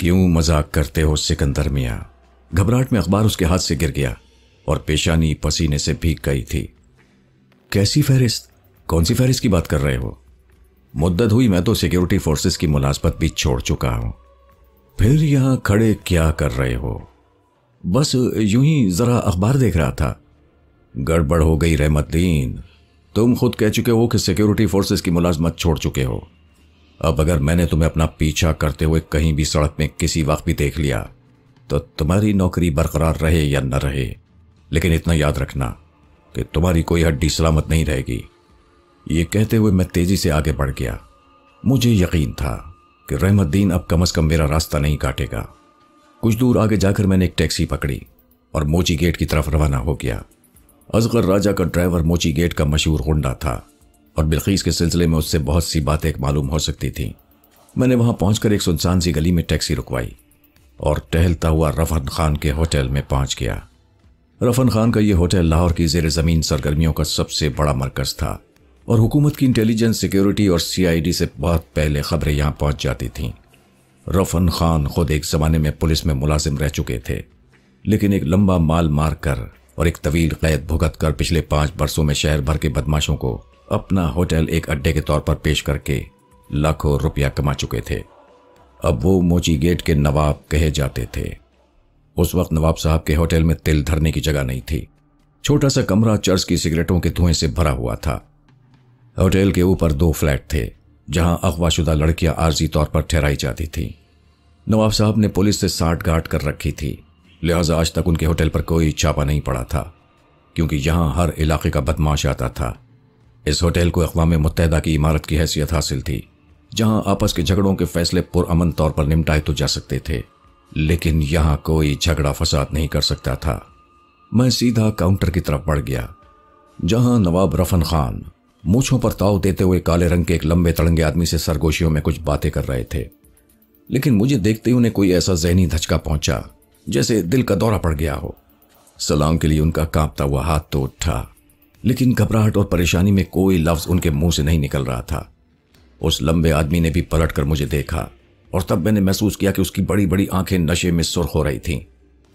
क्यों मजाक करते हो सिकंदर मियाँ घबराहट में अखबार उसके हाथ से गिर गया और पेशानी पसीने से भीग गई थी कैसी फहरिस्त कौन सी फहरिस्त की बात कर रहे हो मुद्दत हुई मैं तो सिक्योरिटी फोर्सेस की मुलाजमत भी छोड़ चुका हूं फिर यहां खड़े क्या कर रहे हो बस यूं ही जरा अखबार देख रहा था गड़बड़ हो गई रहमतदीन तुम खुद कह चुके हो कि सिक्योरिटी फोर्सेस की मुलाजमत छोड़ चुके हो अब अगर मैंने तुम्हें अपना पीछा करते हुए कहीं भी सड़क में किसी वक्त भी देख लिया तो तुम्हारी नौकरी बरकरार रहे या न रहे लेकिन इतना याद रखना कि तुम्हारी कोई हड्डी सलामत नहीं रहेगी ये कहते हुए मैं तेजी से आगे बढ़ गया मुझे यकीन था कि रहमतदीन अब कम अज कम मेरा रास्ता नहीं काटेगा कुछ दूर आगे जाकर मैंने एक टैक्सी पकड़ी और मोची गेट की तरफ रवाना हो गया असगर राजा का ड्राइवर मोची गेट का मशहूर होंडा था और बिल्खीस के सिलसिले में उससे बहुत सी बातें मालूम हो सकती थी मैंने वहां पहुंचकर एक सुनसान सी गली में टैक्सी रुकवाई और टहलता हुआ रफन खान के होटल में पहुंच गया रफन खान का यह होटल लाहौर की जेर ज़मीन सरगर्मियों का सबसे बड़ा मरकज था और हुकूमत की इंटेलिजेंस सिक्योरिटी और सीआईडी से बहुत पहले खबरें यहां पहुंच जाती थीं रफन खान खुद एक ज़माने में पुलिस में मुलाजिम रह चुके थे लेकिन एक लंबा माल मार कर और एक तवील कैद भुगत कर पिछले पांच बरसों में शहर भर के बदमाशों को अपना होटल एक अड्डे के तौर पर पेश करके लाखों रुपया कमा चुके थे अब वो मोची गेट के नवाब कहे जाते थे उस वक्त नवाब साहब के होटल में तिल धरने की जगह नहीं थी छोटा सा कमरा चर्च की सिगरेटों के धुएं से भरा हुआ था होटल के ऊपर दो फ्लैट थे जहां अगवाशुदा लड़कियां आर्जी तौर पर ठहराई जाती थी नवाब साहब ने पुलिस से साठ गाठ कर रखी थी लिहाजा आज तक उनके होटल पर कोई छापा नहीं पड़ा था क्योंकि यहां हर इलाके का बदमाश आता था इस होटल को अकवा मुतहदा की इमारत की हैसियत हासिल थी जहां आपस के झगड़ों के फैसले पुरअमन तौर पर निमटाए तो जा सकते थे लेकिन यहां कोई झगड़ा फसाद नहीं कर सकता था मैं सीधा काउंटर की तरफ बढ़ गया जहां नवाब रफन खान मूछों पर ताव देते हुए काले रंग के एक लंबे तड़ंगे आदमी से सरगोशियों में कुछ बातें कर रहे थे लेकिन मुझे देखते ही उन्हें कोई ऐसा जहनी धचका पहुंचा जैसे दिल का दौरा पड़ गया हो सलाम के लिए उनका कांपता हुआ हाथ तो उठा लेकिन घबराहट और परेशानी में कोई लफ्ज उनके मुंह से नहीं निकल रहा था उस लंबे आदमी ने भी पलट कर मुझे देखा और तब मैंने महसूस किया कि उसकी बड़ी बड़ी आंखें नशे में सुर्ख हो रही थीं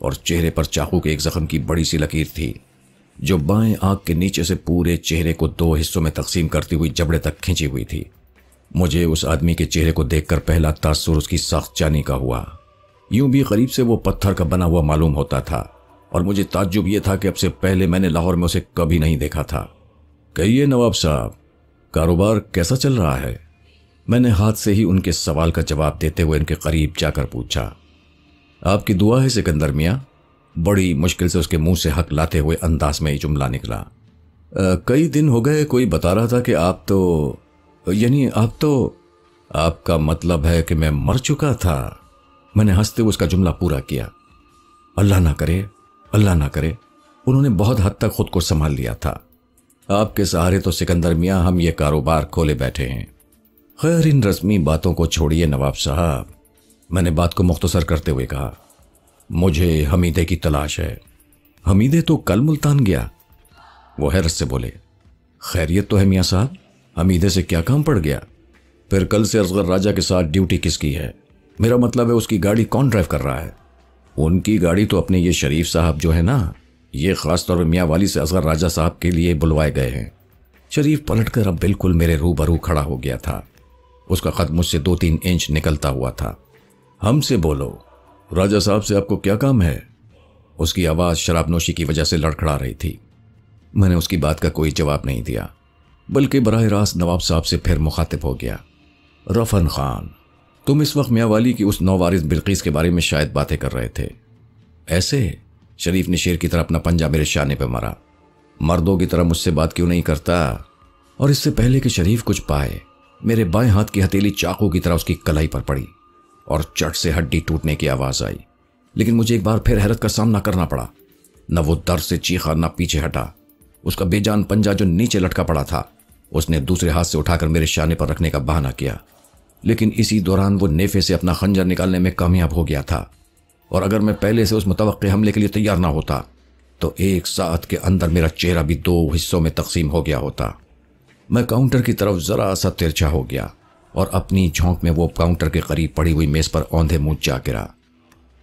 और चेहरे पर चाकू के एक जख्म की बड़ी सी लकीर थी जो बाएं आंख के नीचे से पूरे चेहरे को दो हिस्सों में तकसीम करती हुई जबड़े तक खींची हुई थी मुझे उस आदमी के चेहरे को देखकर पहला तासुर उसकी सख्त जानी का हुआ यूं भी करीब से वो पत्थर का बना हुआ मालूम होता था और मुझे ताज्जुब यह था कि अब से पहले मैंने लाहौर में उसे कभी नहीं देखा था कहिए नवाब साहब कारोबार कैसा चल रहा है मैंने हाथ से ही उनके सवाल का जवाब देते हुए इनके करीब जाकर पूछा आपकी दुआ है सिकंदर मियाँ बड़ी मुश्किल से उसके मुंह से हक लाते हुए अंदाज में जुमला निकला आ, कई दिन हो गए कोई बता रहा था कि आप तो यानी आप तो आपका मतलब है कि मैं मर चुका था मैंने हंसते हुए उसका जुमला पूरा किया अल्लाह ना करे अल्लाह ना करे उन्होंने बहुत हद तक खुद को संभाल लिया था आपके सहारे तो सिकंदर मियाँ हम ये कारोबार खोले बैठे हैं खैर इन रस्मी बातों को छोड़िए नवाब साहब मैंने बात को मुख्तसर करते हुए कहा मुझे हमीदे की तलाश है हमीदे तो कल मुल्तान गया वो हैरत से बोले खैरियत तो है मियाँ साहब हमीदे से क्या काम पड़ गया फिर कल से असगर राजा के साथ ड्यूटी किसकी है मेरा मतलब है उसकी गाड़ी कौन ड्राइव कर रहा है उनकी गाड़ी तो अपने ये शरीफ साहब जो है ना ये खास तौर पर मियाँ वाली से असगर राजा साहब के लिए बुलवाए गए हैं शरीफ पलटकर अब बिल्कुल मेरे रूबरू खड़ा हो गया था उसका खत मुझसे दो तीन इंच निकलता हुआ था हमसे बोलो राजा साहब से आपको क्या काम है उसकी आवाज़ शराबनोशी की वजह से लड़खड़ा रही थी मैंने उसकी बात का कोई जवाब नहीं दिया बल्कि बरह रास्त नवाब साहब से फिर मुखातिब हो गया रफन खान तुम इस वक्त मियाँ वाली की उस नौवारिस बिल्किस के बारे में शायद बातें कर रहे थे ऐसे शरीफ ने शेर की तरह अपना पंजा मेरे शाने पर मारा मर्दों की तरह मुझसे बात क्यों नहीं करता और इससे पहले कि शरीफ कुछ पाए मेरे बाएं हाथ की हथेली चाकू की तरह उसकी कलाई पर पड़ी और चट से हड्डी टूटने की आवाज़ आई लेकिन मुझे एक बार फिर हैरत का सामना करना पड़ा न वो दर्द से चीखा न पीछे हटा उसका बेजान पंजा जो नीचे लटका पड़ा था उसने दूसरे हाथ से उठाकर मेरे शाने पर रखने का बहाना किया लेकिन इसी दौरान वो नेफे से अपना खंजर निकालने में कामयाब हो गया था और अगर मैं पहले से उस मुतव हमले के लिए तैयार ना होता तो एक साथ के अंदर मेरा चेहरा भी दो हिस्सों में तकसीम हो गया होता मैं काउंटर की तरफ ज़रा सा तिरछा हो गया और अपनी झोंक में वो काउंटर के करीब पड़ी हुई मेज़ पर औंधे मुंह जा गिरा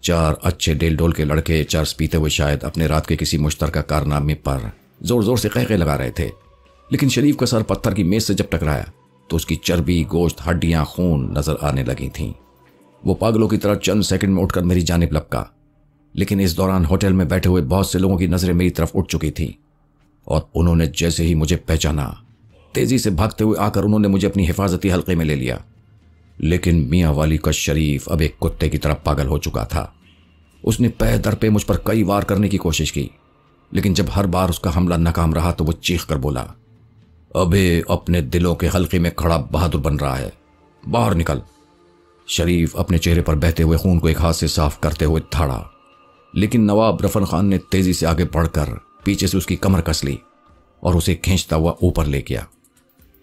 चार अच्छे डेल डोल के लड़के चर्स पीते हुए शायद अपने रात के किसी मुश्तर कारनामे पर ज़ोर ज़ोर से कहके लगा रहे थे लेकिन शरीफ का सर पत्थर की मेज़ से जब टकराया तो उसकी चर्बी गोश्त हड्डियां खून नजर आने लगी थीं वो पागलों की तरह चंद सेकंड में उठकर मेरी जानब लपका लेकिन इस दौरान होटल में बैठे हुए बहुत से लोगों की नज़रें मेरी तरफ उठ चुकी थीं और उन्होंने जैसे ही मुझे पहचाना तेजी से भागते हुए आकर उन्होंने मुझे अपनी हिफाजती हल्के में ले लिया लेकिन मियाँ वाली का शरीफ अब एक कुत्ते की तरह पागल हो चुका था उसने पै दर पे मुझ पर कई बार करने की कोशिश की लेकिन जब हर बार उसका हमला नाकाम रहा तो वो चीख कर बोला अभी अपने दिलों के हल्के में खड़ा बहादुर बन रहा है बाहर निकल शरीफ अपने चेहरे पर बहते हुए खून को एक हाथ से साफ करते हुए थाड़ा लेकिन नवाब रफन खान ने तेजी से आगे बढ़कर पीछे से उसकी कमर कस ली और उसे खींचता हुआ ऊपर ले गया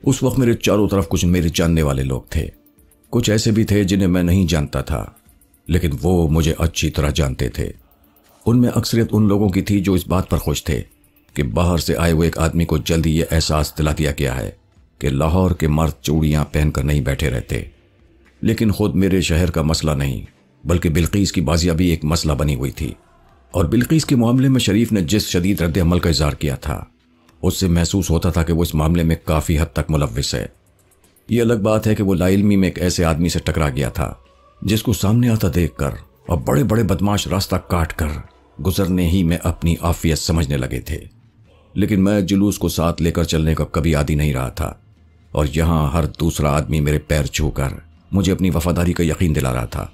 उस वक्त मेरे चारों तरफ कुछ मेरे जानने वाले लोग थे कुछ ऐसे भी थे जिन्हें मैं नहीं जानता था लेकिन वो मुझे अच्छी तरह जानते थे उनमें अक्सरियत उन लोगों की थी जो इस बात पर खुश थे कि बाहर से आए हुए एक आदमी को जल्दी ये एहसास दिला दिया गया है कि लाहौर के मर्द चूड़ियां पहनकर नहीं बैठे रहते लेकिन खुद मेरे शहर का मसला नहीं बल्कि बिल्कीस की बाजिया भी एक मसला बनी हुई थी और बिल्कीस के मामले में शरीफ ने जिस शदीद रद्द अमल का इजहार किया था उससे महसूस होता था कि वो इस मामले में काफ़ी हद तक मुलविस है ये अलग बात है कि वो लाइलमी में एक ऐसे आदमी से टकरा गया था जिसको सामने आता देखकर और बड़े बड़े बदमाश रास्ता काट कर गुजरने ही में अपनी आफियत समझने लगे थे लेकिन मैं जुलूस को साथ लेकर चलने का कभी आदि नहीं रहा था और यहां हर दूसरा आदमी मेरे पैर छूकर मुझे अपनी वफादारी का यकीन दिला रहा था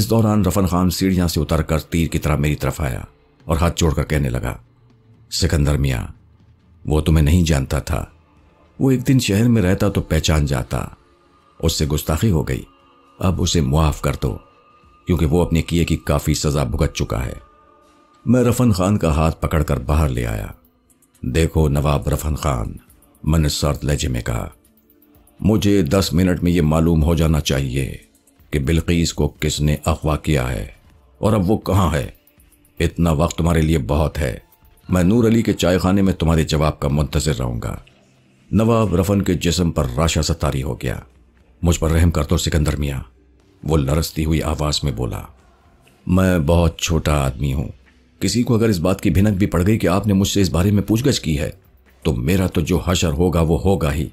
इस दौरान रफन खान सीढ़ियां से उतर कर तीर की तरह मेरी तरफ आया और हाथ जोड़कर कहने लगा सिकंदर मियाँ वो तुम्हें नहीं जानता था वो एक दिन शहर में रहता तो पहचान जाता उससे गुस्ताखी हो गई अब उसे मुआफ कर दो क्योंकि वो अपने किए की काफ़ी सज़ा भुगत चुका है मैं रफन खान का हाथ पकड़कर बाहर ले आया देखो नवाब रफन खान मन सर्द लहजे में कहा मुझे दस मिनट में यह मालूम हो जाना चाहिए कि बिल्कीस को किसने अगवा किया है और अब वो कहाँ है इतना वक्त तुम्हारे लिए बहुत है मैं नूर अली के चाय खाने में तुम्हारे जवाब का मुंतजर रहूंगा नवाब रफन के जिसम पर राशा सतारी हो गया मुझ पर रहम कर दो सिकंदर मियाँ वो लरसती हुई आवाज़ में बोला मैं बहुत छोटा आदमी हूँ किसी को अगर इस बात की भिनक भी पड़ गई कि आपने मुझसे इस बारे में पूछगछ की है तो मेरा तो जो हशर होगा वो होगा ही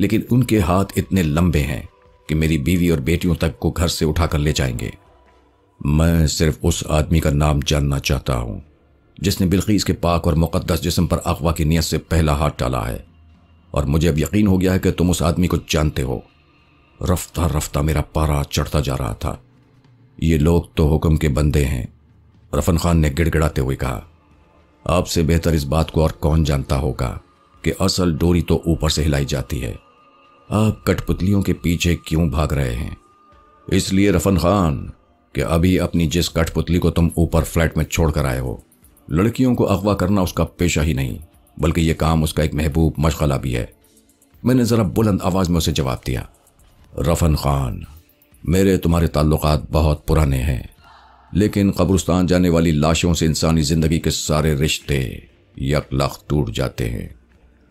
लेकिन उनके हाथ इतने लंबे हैं कि मेरी बीवी और बेटियों तक को घर से उठाकर ले जाएंगे मैं सिर्फ उस आदमी का नाम जानना चाहता हूं जिसने बिल्कीस के पाक और मुकदस जिसम पर अगवा की नीयत से पहला हाथ डाला है और मुझे अब यकीन हो गया है कि तुम उस आदमी को जानते हो रफ्ता रफ्ता मेरा पारा चढ़ता जा रहा था ये लोग तो हुक्म के बंदे हैं रफन खान ने गिड़गिड़ाते हुए कहा आपसे बेहतर इस बात को और कौन जानता होगा कि असल डोरी तो ऊपर से हिलाई जाती है आप कठपुतलियों के पीछे क्यों भाग रहे हैं इसलिए रफन खान कि अभी अपनी जिस कठपुतली को तुम ऊपर फ्लैट में छोड़कर आए हो लड़कियों को अगवा करना उसका पेशा ही नहीं बल्कि यह काम उसका एक महबूब मशगला भी है मैंने ज़रा बुलंद आवाज़ में उसे जवाब दिया रफन खान मेरे तुम्हारे ताल्लुकात बहुत पुराने हैं लेकिन कब्रिस्तान जाने वाली लाशों से इंसानी ज़िंदगी के सारे रिश्ते यकलख टूट जाते हैं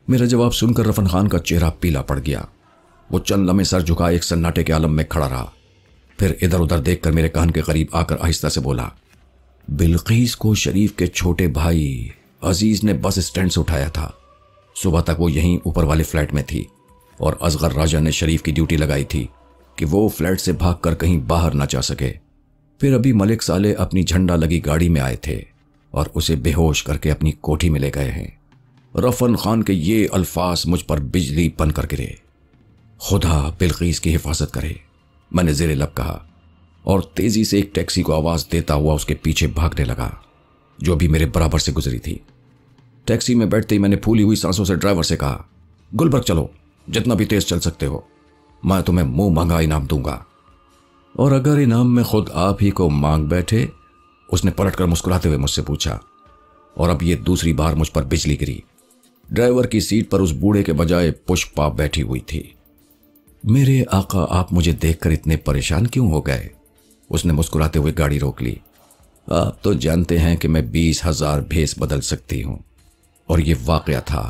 मेरा जवाब सुनकर रफन खान का चेहरा पीला पड़ गया वो चंद लम्हे सर झुका एक सन्नाटे के आलम में खड़ा रहा फिर इधर उधर देखकर मेरे कान के करीब आकर आहिस्ता से बोला बिल्कीस को शरीफ के छोटे भाई अजीज ने बस स्टैंड से उठाया था सुबह तक वो यहीं ऊपर वाले फ्लैट में थी और असगर राजा ने शरीफ की ड्यूटी लगाई थी कि वो फ्लैट से भागकर कहीं बाहर ना जा सके फिर अभी मलिक साले अपनी झंडा लगी गाड़ी में आए थे और उसे बेहोश करके अपनी कोठी में ले गए हैं रफन खान के ये अल्फाज मुझ पर बिजली बन कर गिरे खुदा बिलकीस की हिफाजत करे मैंने जेरे लब कहा और तेजी से एक टैक्सी को आवाज देता हुआ उसके पीछे भागने लगा जो भी मेरे बराबर से गुजरी थी टैक्सी में बैठते ही मैंने फूली हुई सांसों से ड्राइवर से कहा गुलबर्ग चलो जितना भी तेज चल सकते हो मैं तुम्हें मुंह मंगा इनाम दूंगा और अगर इनाम में खुद आप ही को मांग बैठे उसने पलटकर मुस्कुराते हुए मुझसे पूछा और अब यह दूसरी बार मुझ पर बिजली गिरी ड्राइवर की सीट पर उस बूढ़े के बजाय पुष्पा बैठी हुई थी मेरे आका आप मुझे देखकर इतने परेशान क्यों हो गए उसने मुस्कुराते हुए गाड़ी रोक ली आप तो जानते हैं कि मैं बीस हजार भेस बदल सकती हूं और यह वाकया था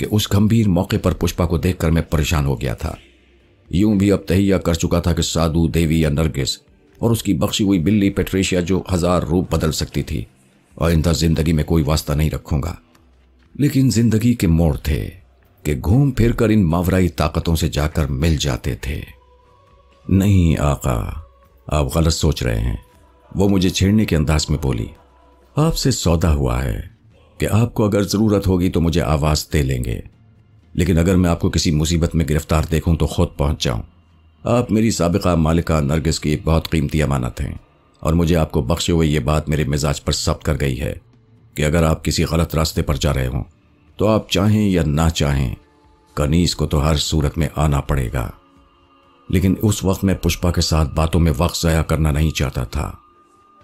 कि उस गंभीर मौके पर पुष्पा को देखकर मैं परेशान हो गया था यूं भी अब तहिया कर चुका था कि साधु देवी या नरगिस और उसकी बख्शी हुई बिल्ली पेट्रेशिया जो हजार रूप बदल सकती थी और इंदा जिंदगी में कोई वास्ता नहीं रखूंगा लेकिन जिंदगी के मोड़ थे कि घूम फिर कर इन मावराई ताकतों से जाकर मिल जाते थे नहीं आका आप गलत सोच रहे हैं वो मुझे छेड़ने के अंदाज में बोली आपसे सौदा हुआ है कि आपको अगर ज़रूरत होगी तो मुझे आवाज़ दे लेंगे लेकिन अगर मैं आपको किसी मुसीबत में गिरफ्तार देखूं तो खुद पहुंच जाऊं आप मेरी सबका मालिका नरगिस की बहुत कीमती अमानत हैं और मुझे आपको बख्शे हुए ये बात मेरे मिजाज पर सब्त कर गई है कि अगर आप किसी गलत रास्ते पर जा रहे हों तो आप चाहें या ना चाहें कनीस को तो हर सूरत में आना पड़ेगा लेकिन उस वक्त मैं पुष्पा के साथ बातों में वक्त ज़ाया करना नहीं चाहता था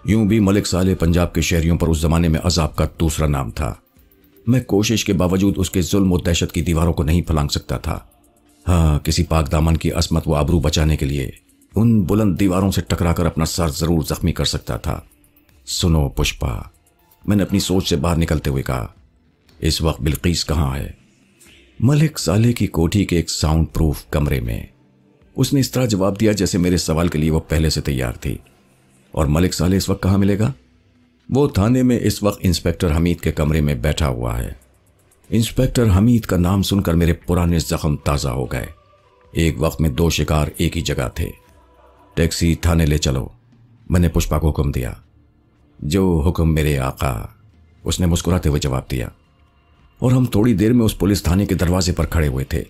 यूं भी मलिक साले पंजाब के शहरियों पर उस जमाने में अजाब का दूसरा नाम था मैं कोशिश के बावजूद उसके जुल्म दहशत की दीवारों को नहीं फलांग सकता था हाँ किसी पाक दामन की असमत व आबरू बचाने के लिए उन बुलंद दीवारों से टकराकर अपना सर जरूर जख्मी कर सकता था सुनो पुष्पा मैंने अपनी सोच से बाहर निकलते हुए कहा इस वक्त बिल्कीस कहाँ है मलिक साले की कोठी के एक साउंड प्रूफ कमरे में उसने इस तरह जवाब दिया जैसे मेरे सवाल के लिए वह पहले से तैयार थी और मलिक साले इस वक्त कहाँ मिलेगा वो थाने में इस वक्त इंस्पेक्टर हमीद के कमरे में बैठा हुआ है इंस्पेक्टर हमीद का नाम सुनकर मेरे पुराने जख्म ताज़ा हो गए एक वक्त में दो शिकार एक ही जगह थे टैक्सी थाने ले चलो मैंने पुष्पा को हुक्म दिया जो हुक्म मेरे आका उसने मुस्कुराते हुए जवाब दिया और हम थोड़ी देर में उस पुलिस थाने के दरवाजे पर खड़े हुए थे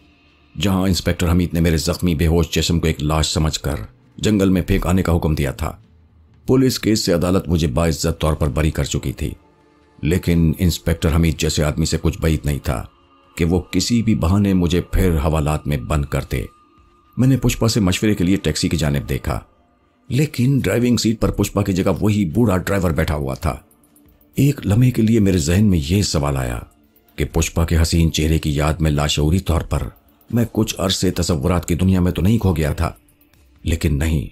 जहां इंस्पेक्टर हमीद ने मेरे जख्मी बेहोश चेसम को एक लाश समझकर जंगल में फेंक आने का हुक्म दिया था पुलिस केस से अदालत मुझे बाइज्जत तौर पर बरी कर चुकी थी लेकिन इंस्पेक्टर हमीद जैसे आदमी से कुछ बैत नहीं था कि वो किसी भी बहाने मुझे फिर हवालात में बंद कर दे मैंने पुष्पा से मशवरे के लिए टैक्सी की जानब देखा लेकिन ड्राइविंग सीट पर पुष्पा की जगह वही बूढ़ा ड्राइवर बैठा हुआ था एक लम्हे के लिए मेरे जहन में यह सवाल आया कि पुष्पा के हसीन चेहरे की याद में लाशौरी तौर पर मैं कुछ अरसे तस्वुरात की दुनिया में तो नहीं खो गया था लेकिन नहीं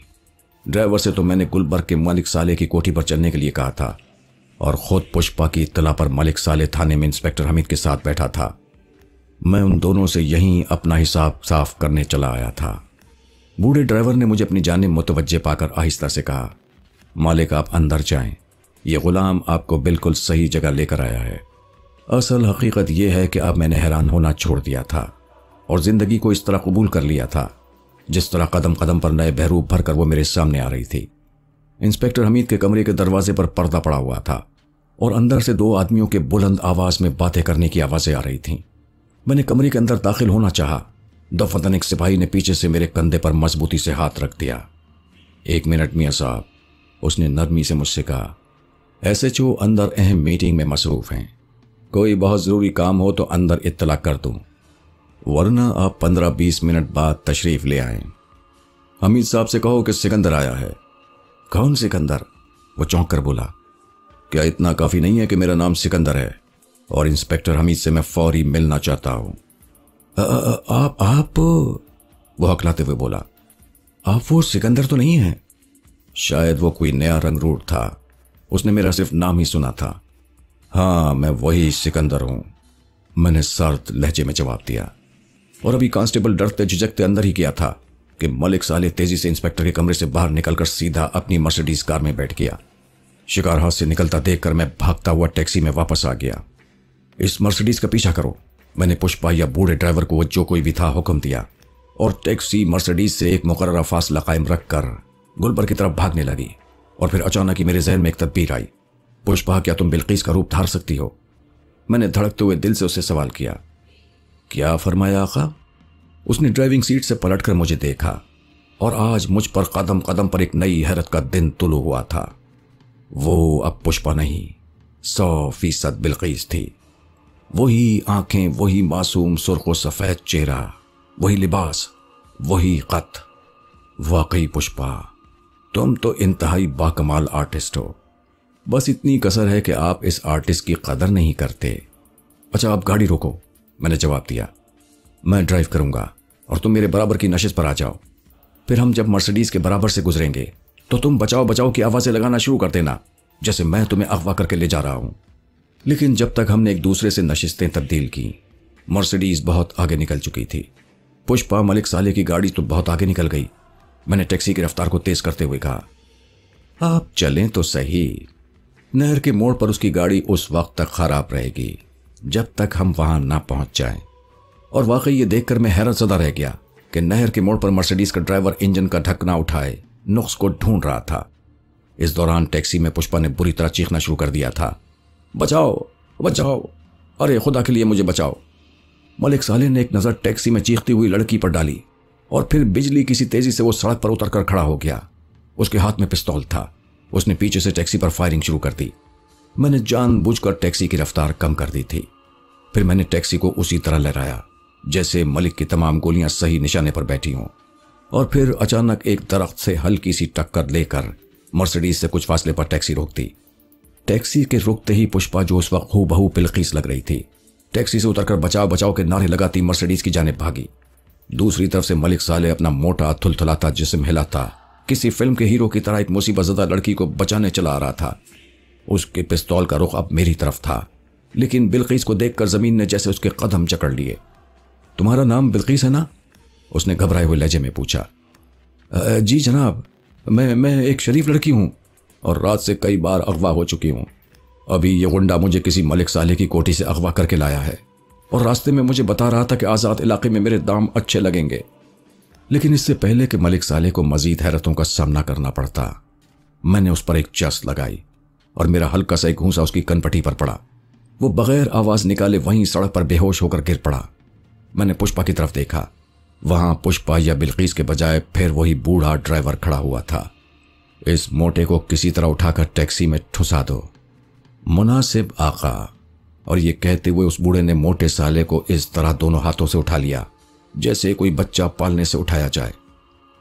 ड्राइवर से तो मैंने गुलबर्ग के मलिक साले की कोठी पर चलने के लिए कहा था और खुद पुष्पा की इतला पर मलिक साले थाने में इंस्पेक्टर हमीद के साथ बैठा था मैं उन दोनों से यहीं अपना हिसाब साफ करने चला आया था बूढ़े ड्राइवर ने मुझे अपनी जाने मुतवजह पाकर आहिस्ता से कहा मालिक आप अंदर जाएं ये गुलाम आपको बिल्कुल सही जगह लेकर आया है असल हकीकत यह है कि अब मैंने हैरान होना छोड़ दिया था और ज़िंदगी को इस तरह कबूल कर लिया था जिस तरह कदम कदम पर नए बहरूप भर कर वो मेरे सामने आ रही थी इंस्पेक्टर हमीद के कमरे के दरवाजे पर पर्दा पड़ा हुआ था और अंदर से दो आदमियों के बुलंद आवाज में बातें करने की आवाज़ें आ रही थीं मैंने कमरे के अंदर दाखिल होना चाहा दफतन एक सिपाही ने पीछे से मेरे कंधे पर मजबूती से हाथ रख दिया एक मिनट मियाँ साहब उसने नरमी से मुझसे कहा एस अंदर अहम मीटिंग में मसरूफ़ हैं कोई बहुत ज़रूरी काम हो तो अंदर इतला कर दूँ वरना आप पंद्रह बीस मिनट बाद तशरीफ ले आए हमीद साहब से कहो कि सिकंदर आया है कौन सिकंदर वो चौंक कर बोला क्या इतना काफी नहीं है कि मेरा नाम सिकंदर है और इंस्पेक्टर हमीद से मैं फौरी मिलना चाहता हूं आ, आ, आप आप वो हकलाते हुए बोला आप वो सिकंदर तो नहीं है शायद वो कोई नया रंग रूट था उसने मेरा सिर्फ नाम ही सुना था हाँ मैं वही सिकंदर हूं मैंने सर्द लहजे में जवाब दिया और अभी कांस्टेबल डरते झिझकते अंदर ही गया था कि मलिक साले तेजी से इंस्पेक्टर के कमरे से बाहर निकलकर सीधा अपनी मर्सिडीज कार में बैठ गया शिकार हाउस से निकलता देखकर मैं भागता हुआ टैक्सी में वापस आ गया इस मर्सिडीज का पीछा करो मैंने पुष्पा या बूढ़े ड्राइवर को जो कोई भी था हुक्म दिया और टैक्सी मर्सिडीज से एक मुकर फासला कायम रखकर गुलबर की तरफ भागने लगी और फिर अचानक ही मेरे जहन में एक तदबीर आई पुष्पा क्या तुम बिल्किस का रूप धार सकती हो मैंने धड़कते हुए दिल से उससे सवाल किया क्या फरमाया आका उसने ड्राइविंग सीट से पलटकर मुझे देखा और आज मुझ पर कदम कदम पर एक नई हैरत का दिन तुल हुआ था वो अब पुष्पा नहीं सौ फीसद बिलकीस थी वही आंखें वही मासूम सुर्ख व सफ़ेद चेहरा वही लिबास वही ख़त वाकई पुष्पा तुम तो इंतहाई बाकमाल आर्टिस्ट हो बस इतनी कसर है कि आप इस आर्टिस्ट की कदर नहीं करते अच्छा आप गाड़ी रोको मैंने जवाब दिया मैं ड्राइव करूंगा और तुम मेरे बराबर की नशे पर आ जाओ फिर हम जब मर्सिडीज के बराबर से गुजरेंगे तो तुम बचाओ बचाओ की आवाज़ें लगाना शुरू कर देना जैसे मैं तुम्हें अगवा करके ले जा रहा हूं लेकिन जब तक हमने एक दूसरे से नशिस्तें तब्दील की मर्सिडीज बहुत आगे निकल चुकी थी पुष्पा मलिक साले की गाड़ी तो बहुत आगे निकल गई मैंने टैक्सी की रफ्तार को तेज करते हुए कहा आप चलें तो सही नहर के मोड़ पर उसकी गाड़ी उस वक्त तक खराब रहेगी जब तक हम वहां ना पहुंच जाए और वाकई ये देखकर मैं हैरत सदा रह गया कि नहर के मोड़ पर मर्सिडीज का ड्राइवर इंजन का ढकना उठाए नुक्स को ढूंढ रहा था इस दौरान टैक्सी में पुष्पा ने बुरी तरह चीखना शुरू कर दिया था बचाओ बचाओ अरे खुदा के लिए मुझे बचाओ मलिक साले ने एक नज़र टैक्सी में चीखती हुई लड़की पर डाली और फिर बिजली किसी तेजी से वो सड़क पर उतर कर खड़ा हो गया उसके हाथ में पिस्तौल था उसने पीछे से टैक्सी पर फायरिंग शुरू कर दी मैंने जानबूझकर टैक्सी की रफ्तार कम कर दी थी फिर मैंने टैक्सी को उसी तरह लहराया जैसे मलिक की तमाम गोलियां सही निशाने पर बैठी हों और फिर अचानक एक दरख्त से हल्की सी टक्कर लेकर मर्सिडीज से कुछ फासले पर टैक्सी रोक दी टैक्सी के रुकते ही पुष्पा जो उस वक्त हो बहू पिलखीस लग रही थी टैक्सी से उतरकर बचाव बचाव के नारे लगाती मर्सिडीज की जानब भागी दूसरी तरफ से मलिक साले अपना मोटा थुलथुलाता जिसम हिलाता किसी फिल्म के हीरो की तरह एक मुसीबत जदा लड़की को बचाने चला आ रहा था उसके पिस्तौल का रुख अब मेरी तरफ था लेकिन बिल्किस को देखकर जमीन ने जैसे उसके कदम जकड़ लिए तुम्हारा नाम बिल्किस है ना उसने घबराए हुए लहजे में पूछा जी जनाब मैं मैं एक शरीफ लड़की हूं और रात से कई बार अगवा हो चुकी हूं अभी यह गुंडा मुझे किसी मलिक साले की कोठी से अगवा करके लाया है और रास्ते में मुझे बता रहा था कि आज़ाद इलाके में मेरे दाम अच्छे लगेंगे लेकिन इससे पहले कि मलिक साले को मजीद हैरतों का सामना करना पड़ता मैंने उस पर एक चस्त लगाई और मेरा हल्का सा एक घूसा उसकी कनपटी पर पड़ा वो बगैर आवाज निकाले वहीं सड़क पर बेहोश होकर गिर पड़ा मैंने पुष्पा की तरफ देखा वहां पुष्पा या बिल्कीस के बजाय फिर वही बूढ़ा ड्राइवर खड़ा हुआ था इस मोटे को किसी तरह उठाकर टैक्सी में ठुसा दो मुनासिब आका और ये कहते हुए उस बूढ़े ने मोटे साले को इस तरह दोनों हाथों से उठा लिया जैसे कोई बच्चा पालने से उठाया जाए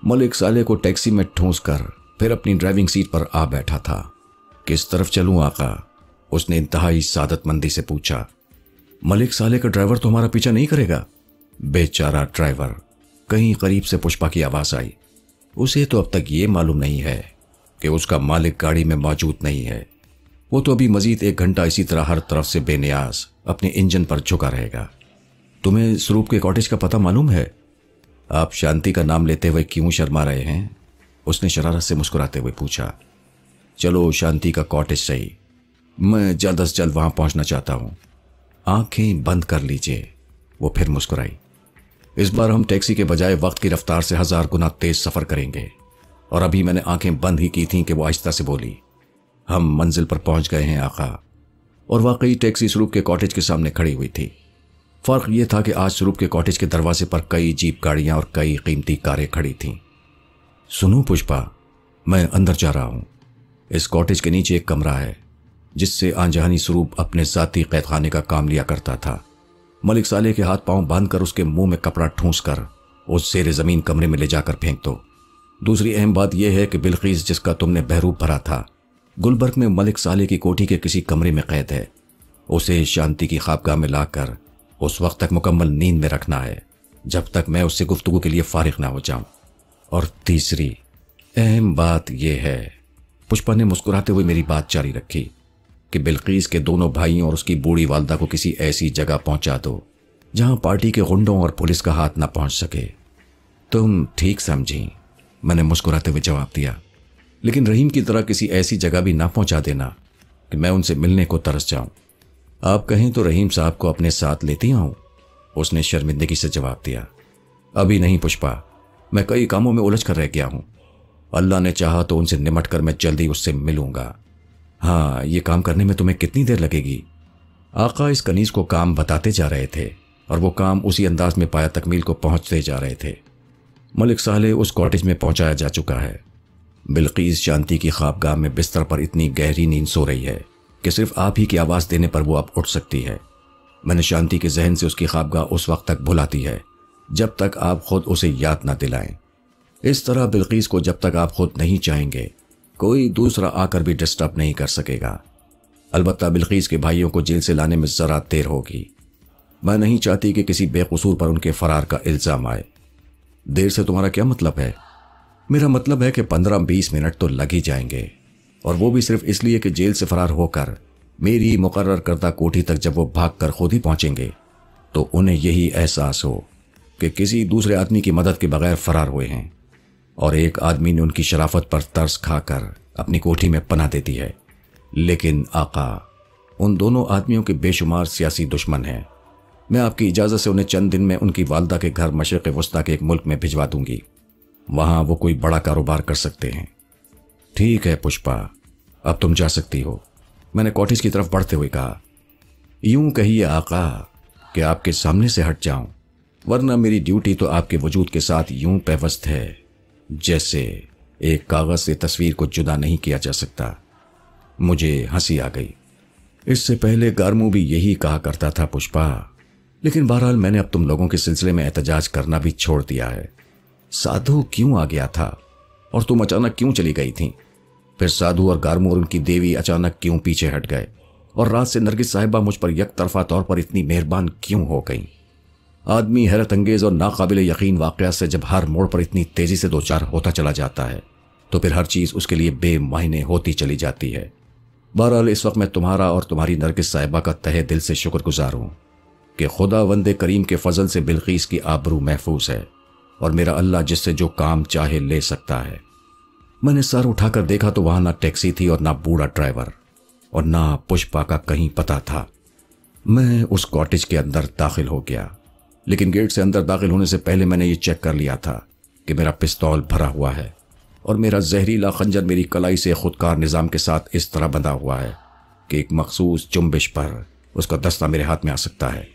मलिक साले को टैक्सी में ठूंस कर फिर अपनी ड्राइविंग सीट पर आ बैठा था किस तरफ चलूं आका उसने इंतहाई सादतमंदी से पूछा मलिक साले का ड्राइवर तो हमारा पीछा नहीं करेगा बेचारा ड्राइवर कहीं करीब से पुष्पा की आवाज़ आई उसे तो अब तक ये मालूम नहीं है कि उसका मालिक गाड़ी में मौजूद नहीं है वो तो अभी मजीद एक घंटा इसी तरह हर तरफ से बेनियाज अपने इंजन पर झुका रहेगा तुम्हें स्वरूप के कॉटेज का पता मालूम है आप शांति का नाम लेते हुए क्यों शर्मा रहे हैं उसने शरारत से मुस्कुराते हुए पूछा चलो शांति का कॉटेज सही मैं जल्द अज जल्द वहां पहुंचना चाहता हूं आंखें बंद कर लीजिए वो फिर मुस्कुराई इस बार हम टैक्सी के बजाय वक्त की रफ्तार से हजार गुना तेज सफर करेंगे और अभी मैंने आंखें बंद ही की थीं कि वो आहिस्ता से बोली हम मंजिल पर पहुंच गए हैं आका और वाकई टैक्सी स्वरूप के कॉटेज के सामने खड़ी हुई थी फर्क यह था कि आज स्वरूप के कॉटेज के दरवाजे पर कई जीप गाड़ियां और कई कीमती कारें खड़ी थीं सुनो पुष्पा मैं अंदर जा रहा हूं इस कॉटेज के नीचे एक कमरा है जिससे आंजहानी स्वरूप अपने जाती कैदखाने का काम लिया करता था मलिक साले के हाथ पांव बांधकर उसके मुंह में कपड़ा ठूंस कर उस शेर जमीन कमरे में ले जाकर फेंक दो दूसरी अहम बात यह है कि बिलखीज जिसका तुमने बहरूप भरा था गुलबर्ग में मलिक साले की कोठी के किसी कमरे में कैद है उसे शांति की खाबगाह में लाकर उस वक्त तक मुकम्मल नींद में रखना है जब तक मैं उससे गुफ्तु के लिए फारिग ना हो जाऊं और तीसरी अहम बात यह है पुष्पा ने मुस्कुराते हुए मेरी बात जारी रखी कि बिल्कीस के दोनों भाइयों और उसकी बूढ़ी वालदा को किसी ऐसी जगह पहुंचा दो जहां पार्टी के गुंडों और पुलिस का हाथ ना पहुंच सके तुम ठीक समझी मैंने मुस्कुराते हुए जवाब दिया लेकिन रहीम की तरह किसी ऐसी जगह भी ना पहुंचा देना कि मैं उनसे मिलने को तरस जाऊं आप कहें तो रहीम साहब को अपने साथ लेती आऊं उसने शर्मिंदगी से जवाब दिया अभी नहीं पुष्पा मैं कई कामों में उलझ कर रह गया हूं अल्लाह ने चाहा तो उनसे निमट कर मैं जल्दी उससे मिलूंगा हाँ ये काम करने में तुम्हें कितनी देर लगेगी आका इस कनीज को काम बताते जा रहे थे और वो काम उसी अंदाज में पाया तकमील को पहुंचते जा रहे थे मलिक साले उस कॉटेज में पहुंचाया जा चुका है बिल्कीस शांति की ख्वाबगाह में बिस्तर पर इतनी गहरी नींद सो रही है कि सिर्फ आप ही की आवाज़ देने पर वो अब उठ सकती है मैंने शांति के जहन से उसकी ख्वाबगाह उस वक्त तक भुलाती है जब तक आप खुद उसे याद ना दिलाएं इस तरह बिल्कीस को जब तक आप खुद नहीं चाहेंगे कोई दूसरा आकर भी डिस्टर्ब नहीं कर सकेगा अलबत् बिल्कीस के भाइयों को जेल से लाने में ज़रा देर होगी मैं नहीं चाहती कि किसी बेकसूर पर उनके फरार का इल्ज़ाम आए देर से तुम्हारा क्या मतलब है मेरा मतलब है कि पंद्रह बीस मिनट तो लग ही जाएंगे और वो भी सिर्फ इसलिए कि जेल से फरार होकर मेरी मुकर्र करदा कोठी तक जब वो भाग कर खुद ही पहुंचेंगे तो उन्हें यही एहसास हो कि किसी दूसरे आदमी की मदद के बगैर फरार हुए हैं और एक आदमी ने उनकी शराफत पर तर्स खाकर अपनी कोठी में पना देती है लेकिन आका उन दोनों आदमियों के बेशुमार सियासी दुश्मन हैं मैं आपकी इजाज़त से उन्हें चंद दिन में उनकी वालदा के घर मशरक़ वस्ती के एक मुल्क में भिजवा दूंगी वहाँ वो कोई बड़ा कारोबार कर सकते हैं ठीक है पुष्पा अब तुम जा सकती हो मैंने कॉटेज की तरफ बढ़ते हुए कहा यूं कहिए आका कि आपके सामने से हट जाऊं वरना मेरी ड्यूटी तो आपके वजूद के साथ यूं पेवस्त है जैसे एक कागज से तस्वीर को जुदा नहीं किया जा सकता मुझे हंसी आ गई इससे पहले गारमू भी यही कहा करता था पुष्पा लेकिन बहरहाल मैंने अब तुम लोगों के सिलसिले में एहतजाज करना भी छोड़ दिया है साधु क्यों आ गया था और तुम अचानक क्यों चली गई थी फिर साधु और गारमू और उनकी देवी अचानक क्यों पीछे हट गए और रात से नरगिस साहिबा मुझ पर यक तरफा तौर पर इतनी मेहरबान क्यों हो गई आदमी हैरत अंगेज और नाकबिल यकीन वाक़ से जब हर मोड़ पर इतनी तेज़ी से दो चार होता चला जाता है तो फिर हर चीज़ उसके लिए बेमायने होती चली जाती है बहरहाल इस वक्त मैं तुम्हारा और तुम्हारी नरगिस साहिबा का तहे दिल से शुक्रगुजार हूं कि खुदा वंद करीम के फजल से बिलखीस की आबरू महफूज है और मेरा अल्लाह जिससे जो काम चाहे ले सकता है मैंने सर उठाकर देखा तो वहां ना टैक्सी थी और ना बूढ़ा ड्राइवर और ना पुष्पा का कहीं पता था मैं उस कॉटेज के अंदर दाखिल हो गया लेकिन गेट से अंदर दाखिल होने से पहले मैंने ये चेक कर लिया था कि मेरा पिस्तौल भरा हुआ है और मेरा जहरीला खंजर मेरी कलाई से खुदकार निज़ाम के साथ इस तरह बंधा हुआ है कि एक मखसूस चुम्बिश पर उसका दस्ता मेरे हाथ में आ सकता है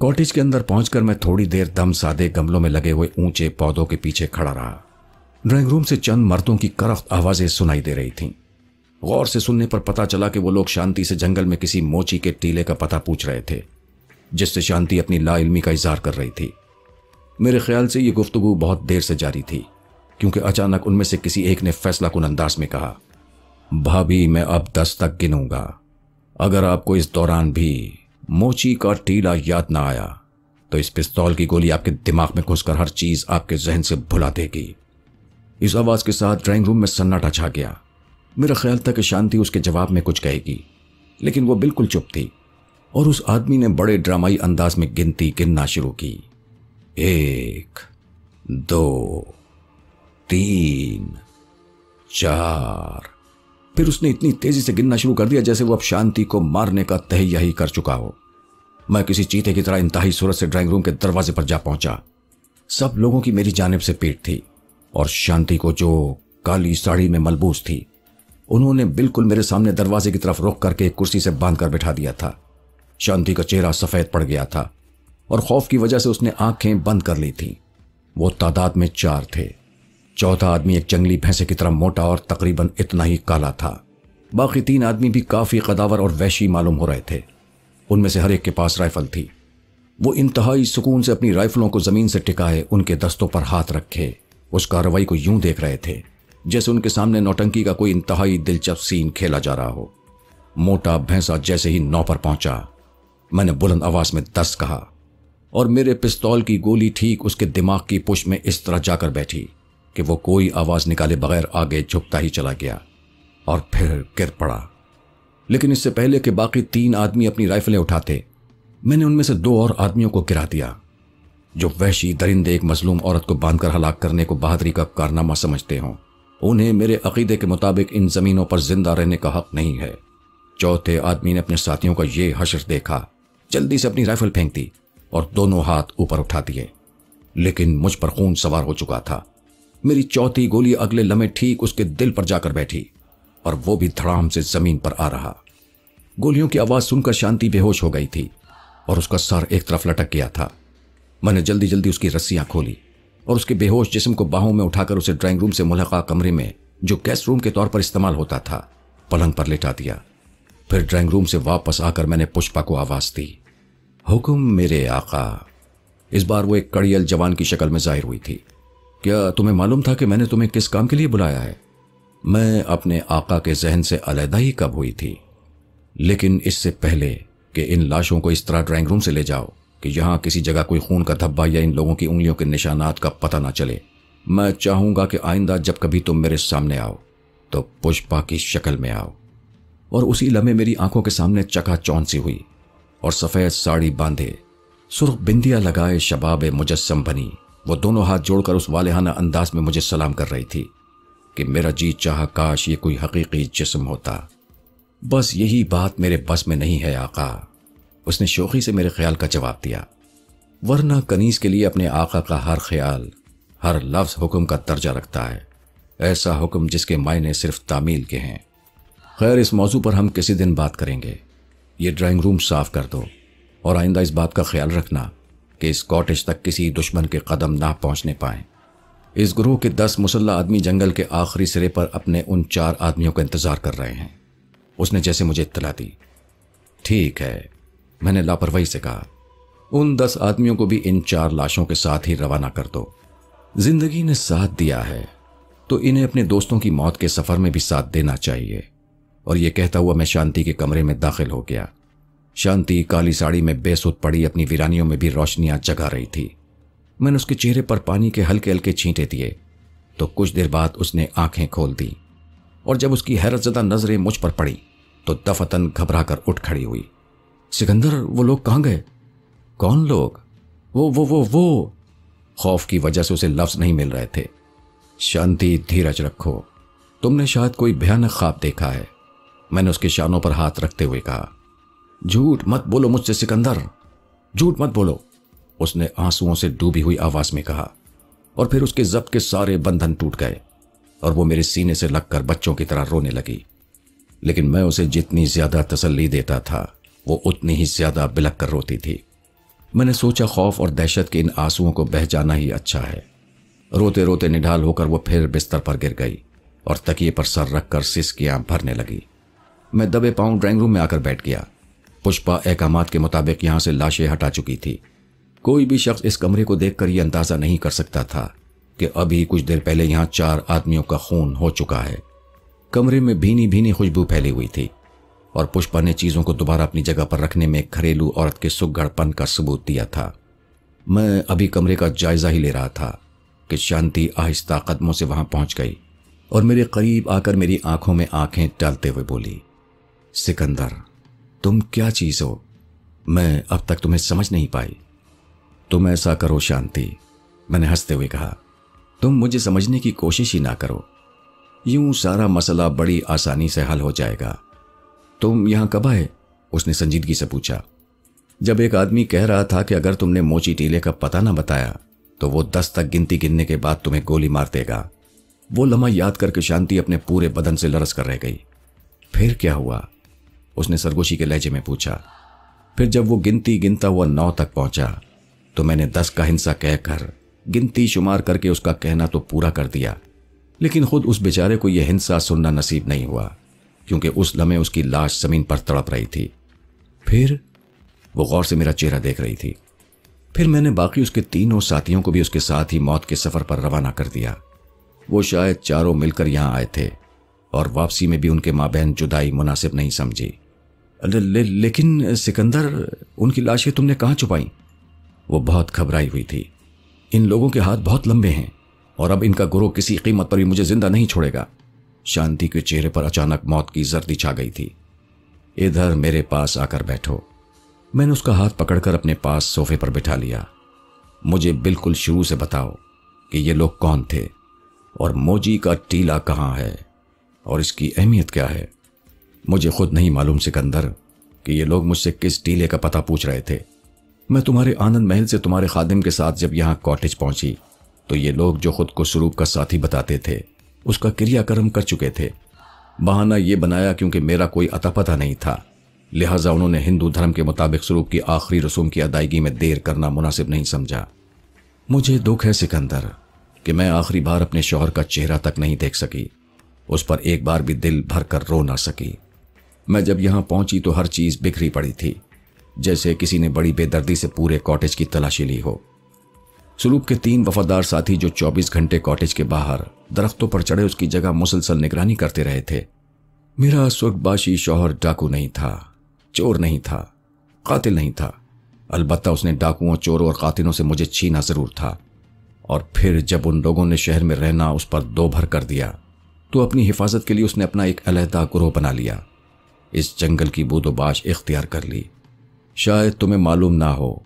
कॉटेज के अंदर पहुंचकर मैं थोड़ी देर दम सादे गमलों में लगे हुए ऊंचे पौधों के पीछे खड़ा रहा ड्राइंग रूम से चंद मर्दों की करख्त आवाज़ें सुनाई दे रही थीं गौर से सुनने पर पता चला कि वो लोग शांति से जंगल में किसी मोची के टीले का पता पूछ रहे थे जिससे शांति अपनी लाइलमी का इजहार कर रही थी मेरे ख्याल से ये गुफ्तगु बहुत देर से जारी थी क्योंकि अचानक उनमें से किसी एक ने फैसला कुन अंदाज में कहा भाभी मैं अब दस तक गिनूंगा अगर आपको इस दौरान भी मोची का टीला याद ना आया तो इस पिस्तौल की गोली आपके दिमाग में घुसकर हर चीज आपके जहन से भुला देगी इस आवाज के साथ ड्राइंग रूम में सन्नाटा छा गया मेरा ख्याल था कि शांति उसके जवाब में कुछ कहेगी लेकिन वो बिल्कुल चुप थी और उस आदमी ने बड़े ड्रामाई अंदाज में गिनती गिनना शुरू की एक दो तीन चार फिर उसने इतनी तेजी से गिनना शुरू कर दिया जैसे वो अब शांति को मारने का ही कर चुका हो मैं किसी चीते की तरह इंतहा सूरत से ड्राइंग रूम के दरवाजे पर जा पहुंचा सब लोगों की मेरी जानब से पीठ थी और शांति को जो काली साड़ी में मलबूस थी उन्होंने बिल्कुल मेरे सामने दरवाजे की तरफ रोक करके एक कुर्सी से बांध कर बैठा दिया था शांति का चेहरा सफेद पड़ गया था और खौफ की वजह से उसने आंखें बंद कर ली थी वो तादाद में चार थे चौथा आदमी एक जंगली भैंसे की तरह मोटा और तकरीबन इतना ही काला था बाकी तीन आदमी भी काफ़ी कदावर और वैशी मालूम हो रहे थे उनमें से हर एक के पास राइफल थी वो इंतहाई सुकून से अपनी राइफलों को ज़मीन से टिकाए उनके दस्तों पर हाथ रखे उस कार्रवाई को यूं देख रहे थे जैसे उनके सामने नौटंकी का कोई इंतहाई दिलचस्प सीन खेला जा रहा हो मोटा भैंसा जैसे ही नौ पर पहुंचा मैंने बुलंद आवाज में दस कहा और मेरे पिस्तौल की गोली ठीक उसके दिमाग की पुश में इस तरह जाकर बैठी कि वो कोई आवाज निकाले बगैर आगे झुकता ही चला गया और फिर गिर पड़ा लेकिन इससे पहले कि बाकी तीन आदमी अपनी राइफलें उठाते मैंने उनमें से दो और आदमियों को गिरा दिया जो वहशी दरिंदे एक मजलूम औरत को बांधकर हलाक करने को बहादरी का कारनामा समझते हों उन्हें मेरे अकीदे के मुताबिक इन जमीनों पर जिंदा रहने का हक नहीं है चौथे आदमी ने अपने साथियों का यह हशर देखा जल्दी से अपनी राइफल फेंक दी और दोनों हाथ ऊपर उठा दिए लेकिन मुझ पर खून सवार हो चुका था मेरी चौथी गोली अगले लम्हे ठीक उसके दिल पर जाकर बैठी और वो भी धड़ाम से जमीन पर आ रहा गोलियों की आवाज सुनकर शांति बेहोश हो गई थी और उसका सर एक तरफ लटक गया था मैंने जल्दी जल्दी उसकी रस्सियां खोली और उसके बेहोश जिसम को बाहों में उठाकर उसे ड्राइंग रूम से मुलका कमरे में जो गेस्ट रूम के तौर पर इस्तेमाल होता था पलंग पर लेटा दिया फिर ड्राइंग रूम से वापस आकर मैंने पुष्पा को आवाज़ दी हुक्म मेरे आका इस बार वो एक कड़ियल जवान की शक्ल में जाहिर हुई थी क्या तुम्हें मालूम था कि मैंने तुम्हें किस काम के लिए बुलाया है मैं अपने आका के जहन से अलहदा ही कब हुई थी लेकिन इससे पहले कि इन लाशों को इस तरह ड्राइंग रूम से ले जाओ कि यहां किसी जगह कोई खून का धब्बा या इन लोगों की उंगलियों के निशानात का पता ना चले मैं चाहूंगा कि आइंदा जब कभी तुम मेरे सामने आओ तो पुष्पा की शक्ल में आओ और उसी लम्हे मेरी आंखों के सामने चौन सी हुई और सफ़ेद साड़ी बांधे सुर्ख बिंदिया लगाए शबाब मुजस्म बनी वो दोनों हाथ जोड़कर उस वालहाना अंदाज में मुझे सलाम कर रही थी कि मेरा जी चाह काश ये कोई हकीकी जिस्म होता बस यही बात मेरे बस में नहीं है आका उसने शोखी से मेरे ख्याल का जवाब दिया वरना कनीज के लिए अपने आका का हर ख्याल हर लफ्ज़ हुक्म का दर्जा रखता है ऐसा हुक्म जिसके मायने सिर्फ तामील के हैं खैर इस मौजू पर हम किसी दिन बात करेंगे ये ड्राइंग रूम साफ कर दो और आइंदा इस बात का ख्याल रखना कि इस कॉटेज तक किसी दुश्मन के कदम ना पहुंचने पाए इस ग्रोह के दस मुसल्ला आदमी जंगल के आखिरी सिरे पर अपने उन चार आदमियों का इंतजार कर रहे हैं उसने जैसे मुझे इतला दी ठीक है मैंने लापरवाही से कहा उन दस आदमियों को भी इन चार लाशों के साथ ही रवाना कर दो जिंदगी ने साथ दिया है तो इन्हें अपने दोस्तों की मौत के सफर में भी साथ देना चाहिए और यह कहता हुआ मैं शांति के कमरे में दाखिल हो गया शांति काली साड़ी में बेसुध पड़ी अपनी वीरानियों में भी रोशनियां जगा रही थी मैंने उसके चेहरे पर पानी के हल्के हल्के छींटे दिए तो कुछ देर बाद उसने आंखें खोल दी और जब उसकी हैरतजदा नजरें मुझ पर पड़ी तो दफतन घबरा कर उठ खड़ी हुई सिकंदर वो लोग कहाँ गए कौन लोग वो वो वो वो खौफ की वजह से उसे लफ्ज नहीं मिल रहे थे शांति धीरज रखो तुमने शायद कोई भयानक ख्वाब देखा है मैंने उसके शानों पर हाथ रखते हुए कहा झूठ मत बोलो मुझसे सिकंदर झूठ मत बोलो उसने आंसुओं से डूबी हुई आवाज में कहा और फिर उसके जब के सारे बंधन टूट गए और वो मेरे सीने से लगकर बच्चों की तरह रोने लगी लेकिन मैं उसे जितनी ज्यादा तसल्ली देता था वो उतनी ही ज्यादा बिलक कर रोती थी मैंने सोचा खौफ और दहशत के इन आंसुओं को बह जाना ही अच्छा है रोते रोते निढाल होकर वो फिर बिस्तर पर गिर गई और तकिए पर सर रखकर सिसकियां भरने लगी मैं दबे पांव ड्राइंग रूम में आकर बैठ गया पुष्पा अहकाम के मुताबिक यहां से लाशें हटा चुकी थी कोई भी शख्स इस कमरे को देखकर यह अंदाज़ा नहीं कर सकता था कि अभी कुछ देर पहले यहां चार आदमियों का खून हो चुका है कमरे में भीनी भीनी खुशबू फैली हुई थी और पुष्पा ने चीज़ों को दोबारा अपनी जगह पर रखने में घरेलू औरत के सुगढ़पन का सबूत दिया था मैं अभी कमरे का जायजा ही ले रहा था कि शांति आहिस्ता कदमों से वहां पहुंच गई और मेरे करीब आकर मेरी आंखों में आंखें डालते हुए बोली सिकंदर तुम क्या चीज हो मैं अब तक तुम्हें समझ नहीं पाई तुम ऐसा करो शांति मैंने हंसते हुए कहा तुम मुझे समझने की कोशिश ही ना करो यूं सारा मसला बड़ी आसानी से हल हो जाएगा तुम यहां कब आए उसने संजीदगी से पूछा जब एक आदमी कह रहा था कि अगर तुमने मोची टीले का पता ना बताया तो वो दस तक गिनती गिनने के बाद तुम्हें गोली मार देगा वो लम्हा याद करके शांति अपने पूरे बदन से लरस कर रह गई फिर क्या हुआ उसने सरगोशी के लहजे में पूछा फिर जब वो गिनती गिनता हुआ नौ तक पहुंचा तो मैंने दस का हिंसा कहकर गिनती शुमार करके उसका कहना तो पूरा कर दिया लेकिन खुद उस बेचारे को यह हिंसा सुनना नसीब नहीं हुआ क्योंकि उस लम्हे उसकी लाश जमीन पर तड़प रही थी फिर वो गौर से मेरा चेहरा देख रही थी फिर मैंने बाकी उसके तीनों साथियों को भी उसके साथ ही मौत के सफर पर रवाना कर दिया वो शायद चारों मिलकर यहां आए थे और वापसी में भी उनके माँ बहन जुदाई मुनासिब नहीं समझी ले, ले, लेकिन सिकंदर उनकी लाशें तुमने कहाँ छुपाई वो बहुत घबराई हुई थी इन लोगों के हाथ बहुत लंबे हैं और अब इनका गुरु किसी कीमत पर भी मुझे जिंदा नहीं छोड़ेगा शांति के चेहरे पर अचानक मौत की जर्दी छा गई थी इधर मेरे पास आकर बैठो मैंने उसका हाथ पकड़कर अपने पास सोफे पर बिठा लिया मुझे बिल्कुल शुरू से बताओ कि ये लोग कौन थे और मोजी का टीला कहाँ है और इसकी अहमियत क्या है मुझे खुद नहीं मालूम सिकंदर कि ये लोग मुझसे किस टीले का पता पूछ रहे थे मैं तुम्हारे आनंद महल से तुम्हारे खादिम के साथ जब यहाँ कॉटेज पहुंची तो ये लोग जो खुद को स्वरूप का साथी बताते थे उसका क्रियाकर्म कर चुके थे बहाना ये बनाया क्योंकि मेरा कोई अतापता नहीं था लिहाजा उन्होंने हिंदू धर्म के मुताबिक स्वरूप की आखिरी रसूम की अदायगी में देर करना मुनासिब नहीं समझा मुझे दुख है सिकंदर कि मैं आखिरी बार अपने शोहर का चेहरा तक नहीं देख सकी उस पर एक बार भी दिल भर कर रो ना सकी मैं जब यहां पहुंची तो हर चीज बिखरी पड़ी थी जैसे किसी ने बड़ी बेदर्दी से पूरे कॉटेज की तलाशी ली हो सुलूप के तीन वफादार साथी जो 24 घंटे कॉटेज के बाहर दरख्तों पर चढ़े उसकी जगह मुसलसल निगरानी करते रहे थे मेरा स्वर्गबाशी शौहर डाकू नहीं था चोर नहीं था कातिल नहीं था अलबत्ता उसने डाकुओं चोरों और कातिलों से मुझे छीना जरूर था और फिर जब उन लोगों ने शहर में रहना उस पर दो भर कर दिया तो अपनी हिफाजत के लिए उसने अपना एक अलहदा ग्रोह बना लिया इस जंगल की बोदोबाश इख्तियार कर ली शायद तुम्हें मालूम ना हो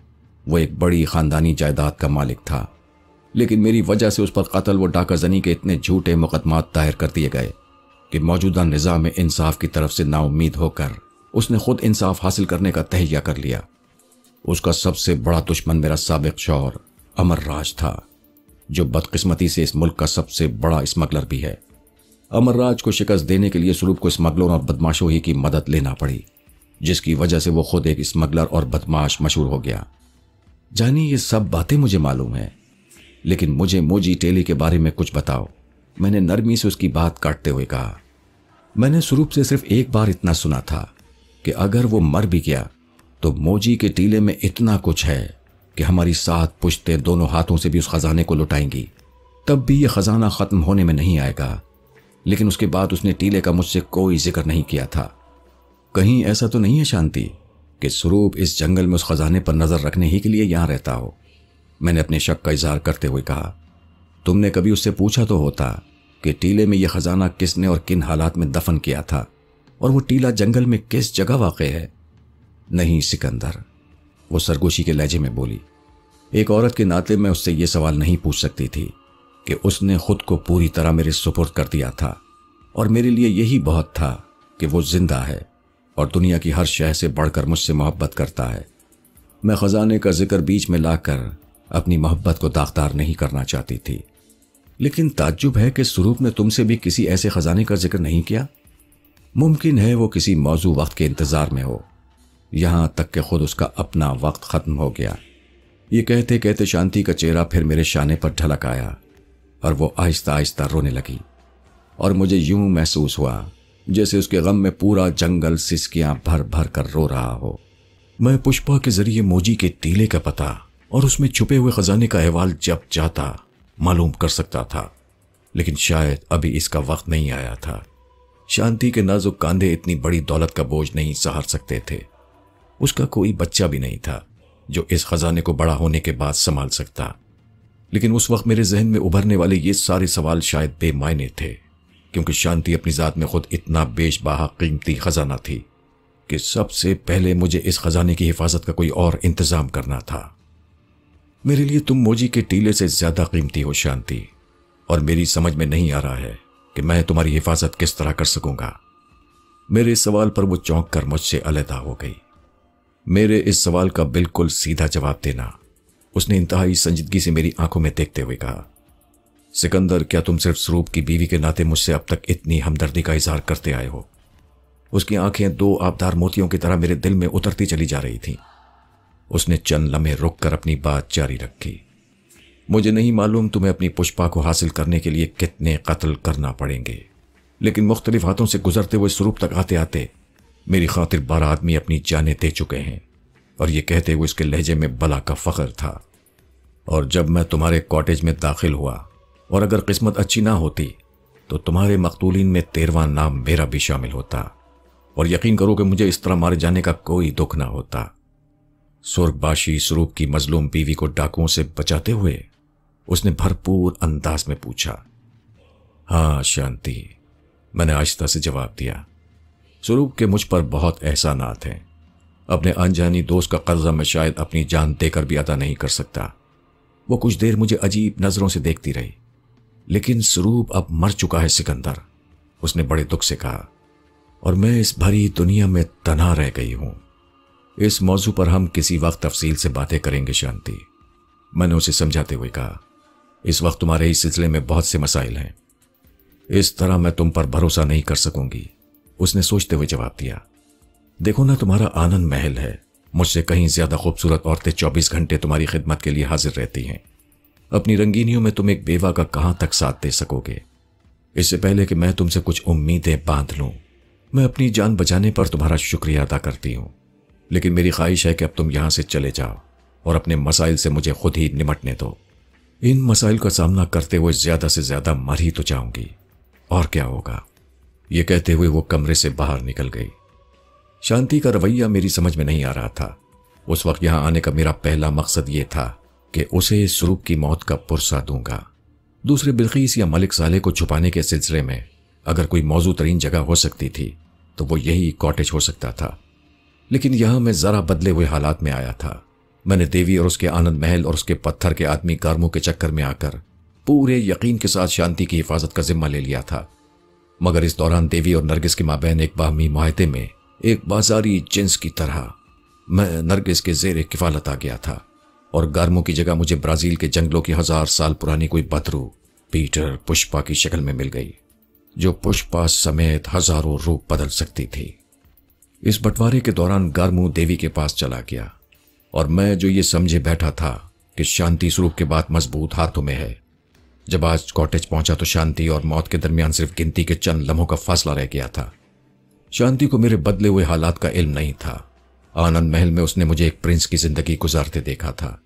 वो एक बड़ी खानदानी जायदाद का मालिक था लेकिन मेरी वजह से उस पर कत्ल व डाकाजनी के इतने झूठे मुकदमात दायर कर दिए गए कि मौजूदा निज़ाम में इंसाफ की तरफ से नाउमीद होकर उसने खुद इंसाफ हासिल करने का तहिया कर लिया उसका सबसे बड़ा दुश्मन मेरा सबक शौर अमर राज था जो बदकिस्मती से इस मुल्क का सबसे बड़ा स्मगलर भी है अमरराज को शिकस्त देने के लिए स्वरूप को स्मगलरों और बदमाशों ही की मदद लेना पड़ी जिसकी वजह से वो खुद एक स्मगलर और बदमाश मशहूर हो गया जानी ये सब बातें मुझे मालूम है लेकिन मुझे मोजी टेली के बारे में कुछ बताओ मैंने नरमी से उसकी बात काटते हुए कहा मैंने स्वरूप से सिर्फ एक बार इतना सुना था कि अगर वो मर भी गया तो मोजी के टीले में इतना कुछ है कि हमारी सात पुश्तें दोनों हाथों से भी उस खजाने को लुटाएंगी तब भी ये खजाना खत्म होने में नहीं आएगा लेकिन उसके बाद उसने टीले का मुझसे कोई जिक्र नहीं किया था कहीं ऐसा तो नहीं है शांति कि स्वरूप इस जंगल में उस खजाने पर नज़र रखने ही के लिए यहां रहता हो मैंने अपने शक का इजहार करते हुए कहा तुमने कभी उससे पूछा तो होता कि टीले में यह खजाना किसने और किन हालात में दफन किया था और वो टीला जंगल में किस जगह वाक़ है नहीं सिकंदर वो सरगोशी के लहजे में बोली एक औरत के नाते मैं उससे यह सवाल नहीं पूछ सकती थी कि उसने खुद को पूरी तरह मेरे सुपुर्द कर दिया था और मेरे लिए यही बहुत था कि वो जिंदा है और दुनिया की हर शह से बढ़कर मुझसे मोहब्बत करता है मैं ख़जाने का जिक्र बीच में लाकर अपनी मोहब्बत को दागदार नहीं करना चाहती थी लेकिन ताज्जुब है कि स्वरूप ने तुमसे भी किसी ऐसे ख़जाने का जिक्र नहीं किया मुमकिन है वो किसी मौजू वक्त के इंतज़ार में हो यहां तक कि खुद उसका अपना वक्त ख़त्म हो गया ये कहते कहते शांति का चेहरा फिर मेरे शाने पर ढलक आया और वो आहिस्ता आहिस्ता रोने लगी और मुझे यूं महसूस हुआ जैसे उसके गम में पूरा जंगल सिसकियां भर भर कर रो रहा हो मैं पुष्पा के जरिए मोजी के टीले का पता और उसमें छुपे हुए खजाने का अहवाल जब जाता मालूम कर सकता था लेकिन शायद अभी इसका वक्त नहीं आया था शांति के नाजुक कांधे इतनी बड़ी दौलत का बोझ नहीं सहार सकते थे उसका कोई बच्चा भी नहीं था जो इस खजाने को बड़ा होने के बाद संभाल सकता लेकिन उस वक्त मेरे जहन में उभरने वाले ये सारे सवाल शायद बेमायने थे क्योंकि शांति अपनी ज़ात में खुद इतना बेशबाहा कीमती ख़जाना थी कि सबसे पहले मुझे इस ख़जाने की हिफाजत का कोई और इंतज़ाम करना था मेरे लिए तुम मोजी के टीले से ज़्यादा कीमती हो शांति और मेरी समझ में नहीं आ रहा है कि मैं तुम्हारी हिफाजत किस तरह कर सकूंगा मेरे सवाल पर वो चौंक कर मुझसे अलहदा हो गई मेरे इस सवाल का बिल्कुल सीधा जवाब देना उसने इंतहाई संजीदगी से मेरी आंखों में देखते हुए कहा सिकंदर क्या तुम सिर्फ स्वरूप की बीवी के नाते मुझसे अब तक इतनी हमदर्दी का इजहार करते आए हो उसकी आंखें दो आबदार मोतियों की तरह मेरे दिल में उतरती चली जा रही थीं। उसने चंद लम्हे रुक कर अपनी बात जारी रखी मुझे नहीं मालूम तुम्हें अपनी पुष्पा को हासिल करने के लिए कितने कत्ल करना पड़ेंगे लेकिन मुख्तलिफ हाथों से गुजरते हुए स्वरूप तक आते आते मेरी खातिर बारह आदमी अपनी जानें दे चुके हैं और ये कहते हुए उसके लहजे में बला का फ़ख्र था और जब मैं तुम्हारे कॉटेज में दाखिल हुआ और अगर किस्मत अच्छी ना होती तो तुम्हारे मकतूलिन में तेरवा नाम मेरा भी शामिल होता और यकीन करो कि मुझे इस तरह मारे जाने का कोई दुख ना होता स्वर्गबाशी स्वरूप की मजलूम बीवी को डाकुओं से बचाते हुए उसने भरपूर अंदाज में पूछा हाँ शांति मैंने आहिस्ता से जवाब दिया स्वरूप के मुझ पर बहुत एहसानात हैं अपने अनजानी दोस्त का कर्जा मैं शायद अपनी जान देकर भी अदा नहीं कर सकता वो कुछ देर मुझे अजीब नजरों से देखती रही लेकिन स्वरूप अब मर चुका है सिकंदर उसने बड़े दुख से कहा और मैं इस भरी दुनिया में तना रह गई हूं इस मौजू पर हम किसी वक्त तफसील से बातें करेंगे शांति मैंने उसे समझाते हुए कहा इस वक्त तुम्हारे इस सिलसिले में बहुत से मसाइल हैं इस तरह मैं तुम पर भरोसा नहीं कर सकूंगी उसने सोचते हुए जवाब दिया देखो ना तुम्हारा आनंद महल है मुझसे कहीं ज्यादा खूबसूरत औरतें 24 घंटे तुम्हारी खिदमत के लिए हाजिर रहती हैं अपनी रंगीनियों में तुम एक बेवा का कहां तक साथ दे सकोगे इससे पहले कि मैं तुमसे कुछ उम्मीदें बांध लूं मैं अपनी जान बचाने पर तुम्हारा शुक्रिया अदा करती हूं लेकिन मेरी ख्वाहिश है कि अब तुम यहां से चले जाओ और अपने मसाइल से मुझे खुद ही निमटने दो इन मसाइल का सामना करते हुए ज्यादा से ज्यादा मर ही तो जाऊंगी और क्या होगा ये कहते हुए वो कमरे से बाहर निकल गई शांति का रवैया मेरी समझ में नहीं आ रहा था उस वक्त यहां आने का मेरा पहला मकसद यह था कि उसे स्वरूप की मौत का पुरसा दूंगा दूसरे बिल्खीस या मलिक साले को छुपाने के सिलसिले में अगर कोई मौजू तरीन जगह हो सकती थी तो वो यही कॉटेज हो सकता था लेकिन यहां मैं जरा बदले हुए हालात में आया था मैंने देवी और उसके आनंद महल और उसके पत्थर के आदमी कार्मों के चक्कर में आकर पूरे यकीन के साथ शांति की हिफाजत का जिम्मा ले लिया था मगर इस दौरान देवी और नरगिस की माबेन एक बाहमी माहे में एक बाजारी जिन्स की तरह मैं नरगिस के जेर किफालत आ गया था और गार्मो की जगह मुझे ब्राज़ील के जंगलों की हजार साल पुरानी कोई बदरू पीटर पुष्पा की शक्ल में मिल गई जो पुष्पा समेत हजारों रूप बदल सकती थी इस बंटवारे के दौरान गार्मू देवी के पास चला गया और मैं जो ये समझे बैठा था कि शांति स्वरूप के बाद मजबूत हाथों में है जब आज कॉटेज पहुंचा तो शांति और मौत के दरमियान सिर्फ गिनती के चंद लम्हों का फासला रह गया था शांति को मेरे बदले हुए हालात का इल्म नहीं था आनंद महल में उसने मुझे एक प्रिंस की जिंदगी गुजारते देखा था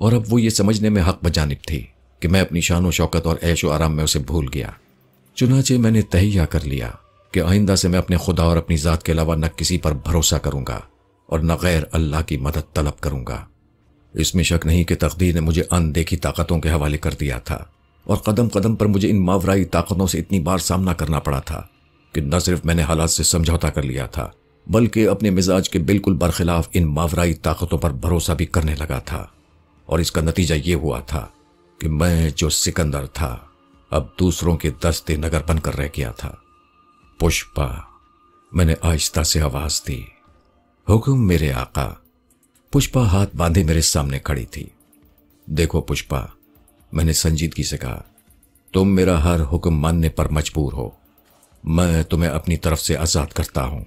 और अब वो ये समझने में हक बजानब थी कि मैं अपनी शान शौकत और ऐशो आराम में उसे भूल गया चुनाचे मैंने तहिया कर लिया कि आइंदा से मैं अपने खुदा और अपनी ज़ात के अलावा न किसी पर भरोसा करूंगा और न गैर अल्लाह की मदद तलब करूंगा इसमें शक नहीं कि तकदीर ने मुझे अनदेखी ताकतों के हवाले कर दिया था और कदम कदम पर मुझे इन मावराई ताकतों से इतनी बार सामना करना पड़ा था कि न सिर्फ मैंने हालात से समझौता कर लिया था बल्कि अपने मिजाज के बिल्कुल बरखिलाफ इन मावराई ताकतों पर भरोसा भी करने लगा था और इसका नतीजा ये हुआ था कि मैं जो सिकंदर था अब दूसरों के दस्ते नगर बनकर रह गया था पुष्पा मैंने आहिस्ता से आवाज दी हुक्म मेरे आका पुष्पा हाथ बांधे मेरे सामने खड़ी थी देखो पुष्पा मैंने संजीदगी से कहा तुम मेरा हर हुक्म मानने पर मजबूर हो मैं तुम्हें अपनी तरफ से आज़ाद करता हूं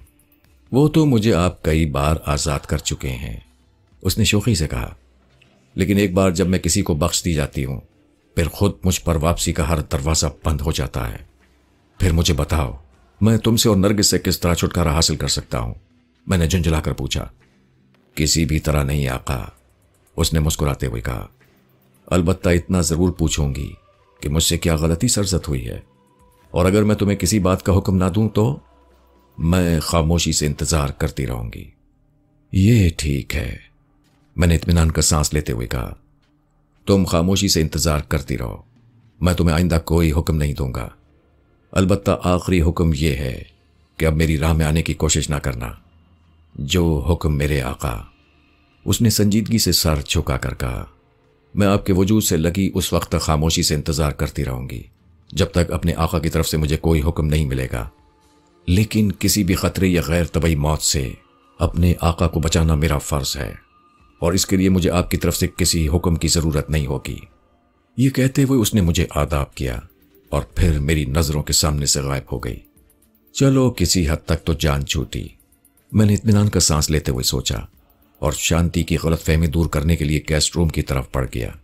वो तो मुझे आप कई बार आज़ाद कर चुके हैं उसने शोखी से कहा लेकिन एक बार जब मैं किसी को बख्श दी जाती हूं फिर खुद मुझ पर वापसी का हर दरवाज़ा बंद हो जाता है फिर मुझे बताओ मैं तुमसे और नरगिस से किस तरह छुटकारा हासिल कर सकता हूं मैंने झुंझलाकर पूछा किसी भी तरह नहीं आका उसने मुस्कुराते हुए कहा अलबत्ता इतना ज़रूर पूछूंगी कि मुझसे क्या गलती सरजत हुई है और अगर मैं तुम्हें किसी बात का हुक्म ना दूं तो मैं खामोशी से इंतजार करती रहूंगी ये ठीक है मैंने इतमान का सांस लेते हुए कहा तुम खामोशी से इंतजार करती रहो मैं तुम्हें आइंदा कोई हुक्म नहीं दूंगा अलबत् आखिरी हुक्म यह है कि अब मेरी राह में आने की कोशिश ना करना जो हुक्म मेरे आका उसने संजीदगी से सर झुका कर कहा मैं आपके वजूद से लगी उस वक्त खामोशी से इंतजार करती रहूंगी जब तक अपने आका की तरफ से मुझे कोई हुक्म नहीं मिलेगा लेकिन किसी भी खतरे या गैर तबई मौत से अपने आका को बचाना मेरा फ़र्ज़ है और इसके लिए मुझे आपकी तरफ से किसी हुक्म की ज़रूरत नहीं होगी ये कहते हुए उसने मुझे आदाब किया और फिर मेरी नज़रों के सामने से गायब हो गई चलो किसी हद तक तो जान छूटी मैंने इतमान का सांस लेते हुए सोचा और शांति की गलत फहमी दूर करने के लिए गेस्ट रूम की तरफ पड़ गया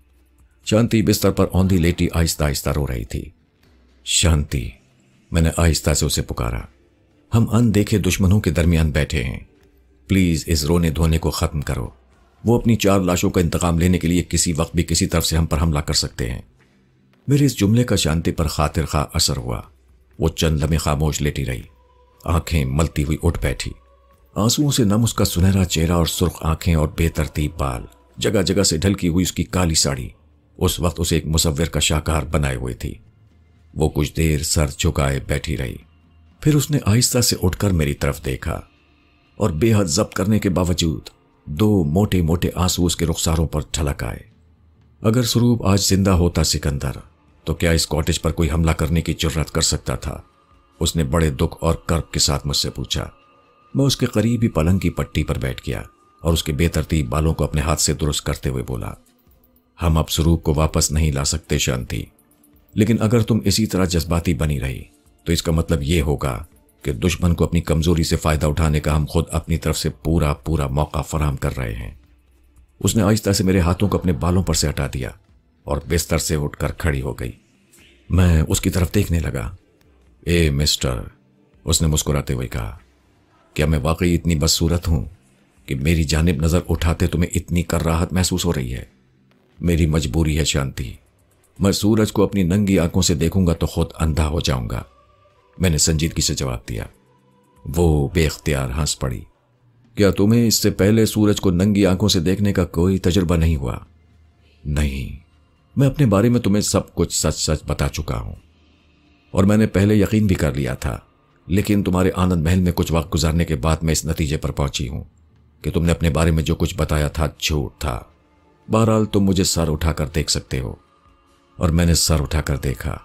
शांति बिस्तर पर औंधी लेटी आहिस्ता आहिस्ता रो रही थी शांति मैंने आहिस्ता से उसे पुकारा हम अनदेखे दुश्मनों के दरमियान बैठे हैं प्लीज़ इस रोने धोने को ख़त्म करो वो अपनी चार लाशों का इंतकाम लेने के लिए किसी वक्त भी किसी तरफ से हम पर हमला कर सकते हैं मेरे इस जुमले का शांति पर खातिर खा असर हुआ वो चंद लमे खामोश लेटी रही आंखें मलती हुई उठ बैठी आंसुओं से नम उसका सुनहरा चेहरा और सुर्ख आंखें और बेतरतीब बाल जगह जगह से ढलकी हुई उसकी काली साड़ी उस वक्त उसे एक मुसविर का शाकार बनाए हुए थी वो कुछ देर सर झुकाए बैठी रही फिर उसने आहिस्ता से उठकर मेरी तरफ देखा और बेहद जब्त करने के बावजूद दो मोटे मोटे आंसू उसके रुखसारों पर ठलक आए अगर स्वरूप आज जिंदा होता सिकंदर तो क्या इस कॉटेज पर कोई हमला करने की जरूरत कर सकता था उसने बड़े दुख और कर्क के साथ मुझसे पूछा मैं उसके करीब ही पलंग की पट्टी पर बैठ गया और उसके बेतरतीब बालों को अपने हाथ से दुरुस्त करते हुए बोला हम अब स्वरूप को वापस नहीं ला सकते शांति लेकिन अगर तुम इसी तरह जज्बाती बनी रही तो इसका मतलब यह होगा कि दुश्मन को अपनी कमजोरी से फायदा उठाने का हम खुद अपनी तरफ से पूरा पूरा मौका फराम कर रहे हैं उसने आहिस्ता से मेरे हाथों को अपने बालों पर से हटा दिया और बिस्तर से उठकर खड़ी हो गई मैं उसकी तरफ देखने लगा ए मिस्टर उसने मुस्कुराते हुए कहा क्या मैं वाकई इतनी बदसूरत हूं कि मेरी जानब नज़र उठाते तुम्हें इतनी कर राहत महसूस हो रही है मेरी मजबूरी है शांति मैं सूरज को अपनी नंगी आंखों से देखूंगा तो खुद अंधा हो जाऊंगा मैंने संजीदगी से जवाब दिया वो बेख्तियार हंस पड़ी क्या तुम्हें इससे पहले सूरज को नंगी आंखों से देखने का कोई तजुर्बा नहीं हुआ नहीं मैं अपने बारे में तुम्हें सब कुछ सच सच बता चुका हूं और मैंने पहले यकीन भी कर लिया था लेकिन तुम्हारे आनंद महल में कुछ वक्त गुजारने के बाद मैं इस नतीजे पर पहुंची हूं कि तुमने अपने बारे में जो कुछ बताया था झूठ था बहरहाल तुम मुझे सर उठाकर देख सकते हो और मैंने सर उठाकर देखा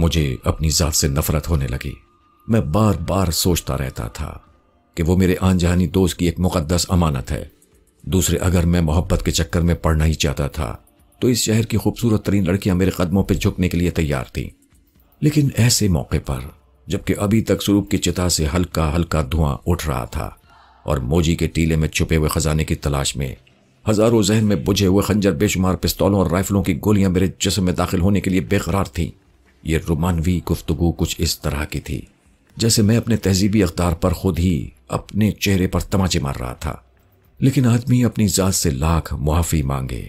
मुझे अपनी जात से नफरत होने लगी मैं बार बार सोचता रहता था कि वो मेरे आनजहानी दोस्त की एक मुकदस अमानत है दूसरे अगर मैं मोहब्बत के चक्कर में पढ़ना ही चाहता था तो इस शहर की खूबसूरत तरीन लड़कियां मेरे कदमों पर झुकने के लिए तैयार थीं लेकिन ऐसे मौके पर जबकि अभी तक स्वरूप की चिता से हल्का हल्का धुआं उठ रहा था और मोजी के टीले में छुपे हुए खजाने की तलाश में हजारों जहन में बुझे हुए खंजर बेशुमार पिस्तौलों और राइफलों की गोलियां मेरे जिसम में दाखिल होने के लिए बेकरार थीं ये रोमानवी गुफ्तगु कुछ इस तरह की थी जैसे मैं अपने तहजीबी अखदार पर खुद ही अपने चेहरे पर तमाचे मार रहा था लेकिन आदमी अपनी ज़ात से लाख मुआफ़ी मांगे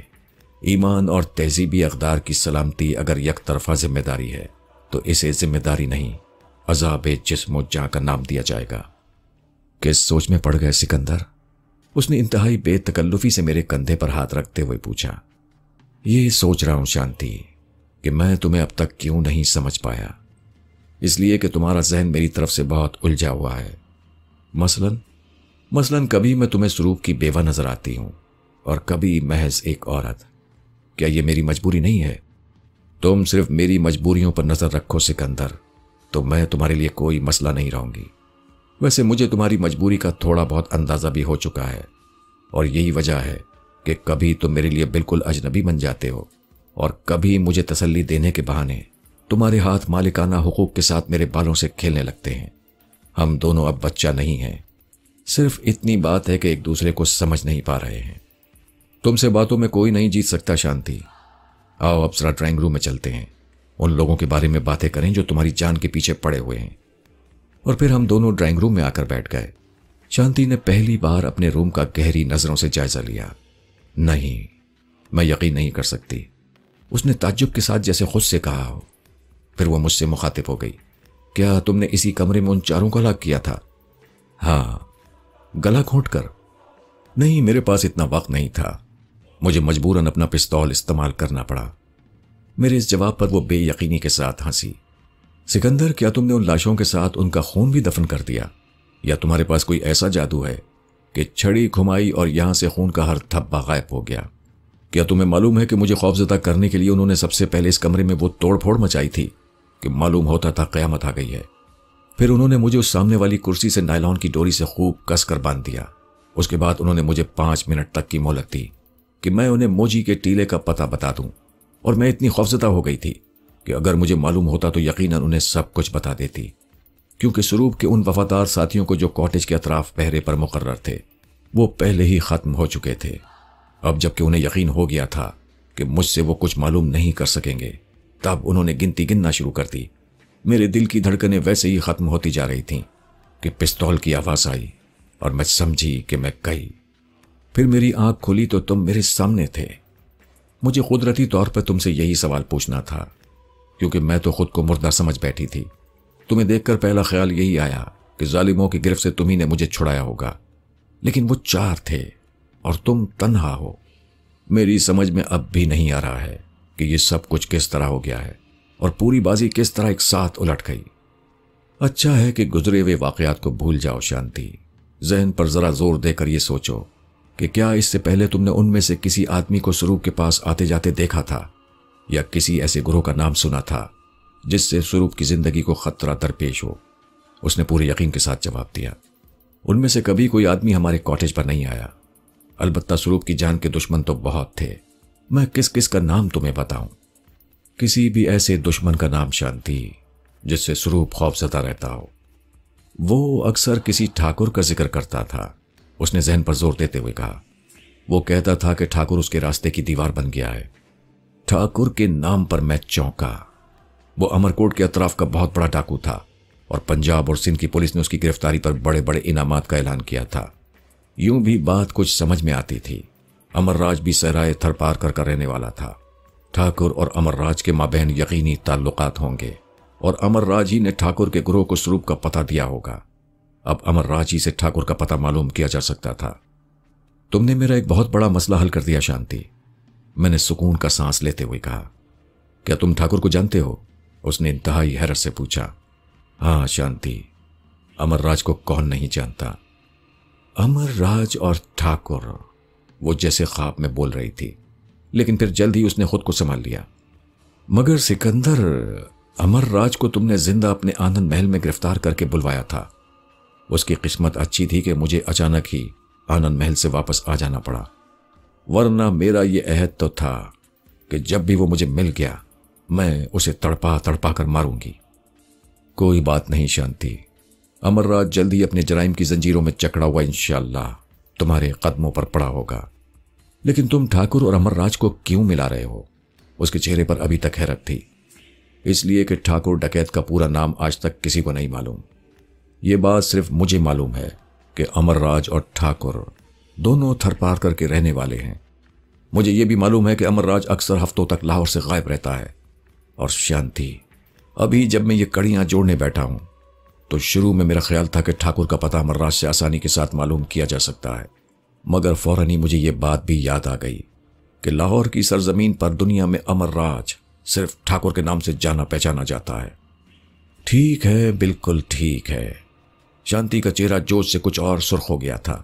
ईमान और तहजीबी अखदार की सलामती अगर यक तरफा जिम्मेदारी है तो इसे जिम्मेदारी नहीं अजाब जिसमो जहाँ का नाम दिया जाएगा किस सोच में पड़ गए सिकंदर उसने इंतहाई बेतकल्लुफी से मेरे कंधे पर हाथ रखते हुए पूछा ये सोच रहा हूं शांति कि मैं तुम्हें अब तक क्यों नहीं समझ पाया इसलिए कि तुम्हारा जहन मेरी तरफ से बहुत उलझा हुआ है मसलन मसलन कभी मैं तुम्हें स्वरूप की बेवा नजर आती हूं और कभी महज एक औरत क्या यह मेरी मजबूरी नहीं है तुम सिर्फ मेरी मजबूरियों पर नजर रखो सिकंदर तो मैं तुम्हारे लिए कोई मसला नहीं रहूंगी वैसे मुझे तुम्हारी मजबूरी का थोड़ा बहुत अंदाजा भी हो चुका है और यही वजह है कि कभी तुम मेरे लिए बिल्कुल अजनबी बन जाते हो और कभी मुझे तसल्ली देने के बहाने तुम्हारे हाथ मालिकाना हुकूक के साथ मेरे बालों से खेलने लगते हैं हम दोनों अब बच्चा नहीं हैं सिर्फ इतनी बात है कि एक दूसरे को समझ नहीं पा रहे हैं तुमसे बातों में कोई नहीं जीत सकता शांति आओ अब जरा ड्राइंग रूम में चलते हैं उन लोगों के बारे में बातें करें जो तुम्हारी जान के पीछे पड़े हुए हैं और फिर हम दोनों ड्राइंग रूम में आकर बैठ गए शांति ने पहली बार अपने रूम का गहरी नज़रों से जायजा लिया नहीं मैं यकीन नहीं कर सकती उसने ताज्जुब के साथ जैसे खुद से कहा हो फिर वह मुझसे मुखातिब हो गई क्या तुमने इसी कमरे में उन चारों को लाग किया था हाँ गला घोट कर नहीं मेरे पास इतना वक्त नहीं था मुझे मजबूरन अपना पिस्तौल इस्तेमाल करना पड़ा मेरे इस जवाब पर वो बेयकीनी के साथ हंसी सिकंदर क्या तुमने उन लाशों के साथ उनका खून भी दफन कर दिया या तुम्हारे पास कोई ऐसा जादू है कि छड़ी घुमाई और यहां से खून का हर थप्पा गायब हो गया क्या तुम्हें मालूम है कि मुझे खौफजदा करने के लिए उन्होंने सबसे पहले इस कमरे में वो तोड़फोड़ मचाई थी कि मालूम होता था क्यामत आ गई है फिर उन्होंने मुझे उस सामने वाली कुर्सी से नायलॉन की डोरी से खूब कसकर बांध दिया उसके बाद उन्होंने मुझे पांच मिनट तक की मोहलत दी कि मैं उन्हें मोजी के टीले का पता बता दूं और मैं इतनी खौफजदा हो गई थी कि अगर मुझे मालूम होता तो यकीनन उन्हें सब कुछ बता देती क्योंकि स्वरूप के उन वफादार साथियों को जो कॉटेज के अतराफ पहरे पर मुकर्र थे वो पहले ही ख़त्म हो चुके थे अब जबकि उन्हें यकीन हो गया था कि मुझसे वो कुछ मालूम नहीं कर सकेंगे तब उन्होंने गिनती गिनना शुरू कर दी मेरे दिल की धड़कनें वैसे ही ख़त्म होती जा रही थीं कि पिस्तौल की आवाज़ आई और मैं समझी कि मैं गई फिर मेरी आंख खुली तो तुम मेरे सामने थे मुझे कुदरती तौर पर तुमसे यही सवाल पूछना था क्योंकि मैं तो खुद को मुर्दा समझ बैठी थी तुम्हें देखकर पहला ख्याल यही आया कि जालिमों की गिरफ्त से तुम्ही ने मुझे छुड़ाया होगा लेकिन वो चार थे और तुम तन्हा हो मेरी समझ में अब भी नहीं आ रहा है कि ये सब कुछ किस तरह हो गया है और पूरी बाजी किस तरह एक साथ उलट गई अच्छा है कि गुजरे हुए वाकयात को भूल जाओ शांति जहन पर जरा जोर देकर यह सोचो कि क्या इससे पहले तुमने उनमें से किसी आदमी को स्वरूप के पास आते जाते देखा था या किसी ऐसे गुरु का नाम सुना था जिससे स्वरूप की जिंदगी को खतरा दरपेश हो उसने पूरे यकीन के साथ जवाब दिया उनमें से कभी कोई आदमी हमारे कॉटेज पर नहीं आया अलबत्ता स्वरूप की जान के दुश्मन तो बहुत थे मैं किस किस का नाम तुम्हें बताऊं किसी भी ऐसे दुश्मन का नाम शांति जिससे स्वरूप खौफजदा रहता हो वो अक्सर किसी ठाकुर का जिक्र करता था उसने जहन पर जोर देते हुए कहा वो कहता था कि ठाकुर उसके रास्ते की दीवार बन गया है ठाकुर के नाम पर मैं चौंका वो अमरकोट के अतराफ का बहुत बड़ा डाकू था और पंजाब और सिंध की पुलिस ने उसकी गिरफ्तारी पर बड़े बड़े इनामात का ऐलान किया था यूं भी बात कुछ समझ में आती थी अमरराज भी सहराए थरपार कर कर रहने वाला था ठाकुर और अमरराज के बहन यकीनी ताल्लुकात होंगे और अमरराज ही ने ठाकुर के ग्रोह को स्वरूप का पता दिया होगा अब अमरराज ही से ठाकुर का पता मालूम किया जा सकता था तुमने मेरा एक बहुत बड़ा मसला हल कर दिया शांति मैंने सुकून का सांस लेते हुए कहा क्या तुम ठाकुर को जानते हो उसने इंतहाई हैरत से पूछा हां शांति अमरराज को कौन नहीं जानता अमरराज और ठाकुर वो जैसे ख्वाब में बोल रही थी लेकिन फिर जल्द ही उसने खुद को संभाल लिया मगर सिकंदर अमरराज को तुमने जिंदा अपने आनंद महल में गिरफ्तार करके बुलवाया था उसकी किस्मत अच्छी थी कि मुझे अचानक ही आनंद महल से वापस आ जाना पड़ा वरना मेरा यह अहद तो था कि जब भी वो मुझे मिल गया मैं उसे तड़पा तड़पा कर मारूंगी कोई बात नहीं शांति अमरराज जल्दी अपने जराइम की जंजीरों में चकड़ा हुआ इनशाला तुम्हारे कदमों पर पड़ा होगा लेकिन तुम ठाकुर और अमरराज को क्यों मिला रहे हो उसके चेहरे पर अभी तक हैरत थी इसलिए कि ठाकुर डकैत का पूरा नाम आज तक किसी को नहीं मालूम ये बात सिर्फ मुझे मालूम है कि अमरराज और ठाकुर दोनों थरपार करके रहने वाले हैं मुझे यह भी मालूम है कि अमरराज अक्सर हफ्तों तक लाहौर से गायब रहता है और शांति अभी जब मैं ये कड़ियां जोड़ने बैठा हूं तो शुरू में मेरा ख्याल था कि ठाकुर का पता अमरराज से आसानी के साथ मालूम किया जा सकता है मगर फौरन ही मुझे यह बात भी याद आ गई कि लाहौर की सरजमीन पर दुनिया में अमरराज सिर्फ ठाकुर के नाम से जाना पहचाना जाता है ठीक है बिल्कुल ठीक है शांति का चेहरा जोश से कुछ और सुर्ख हो गया था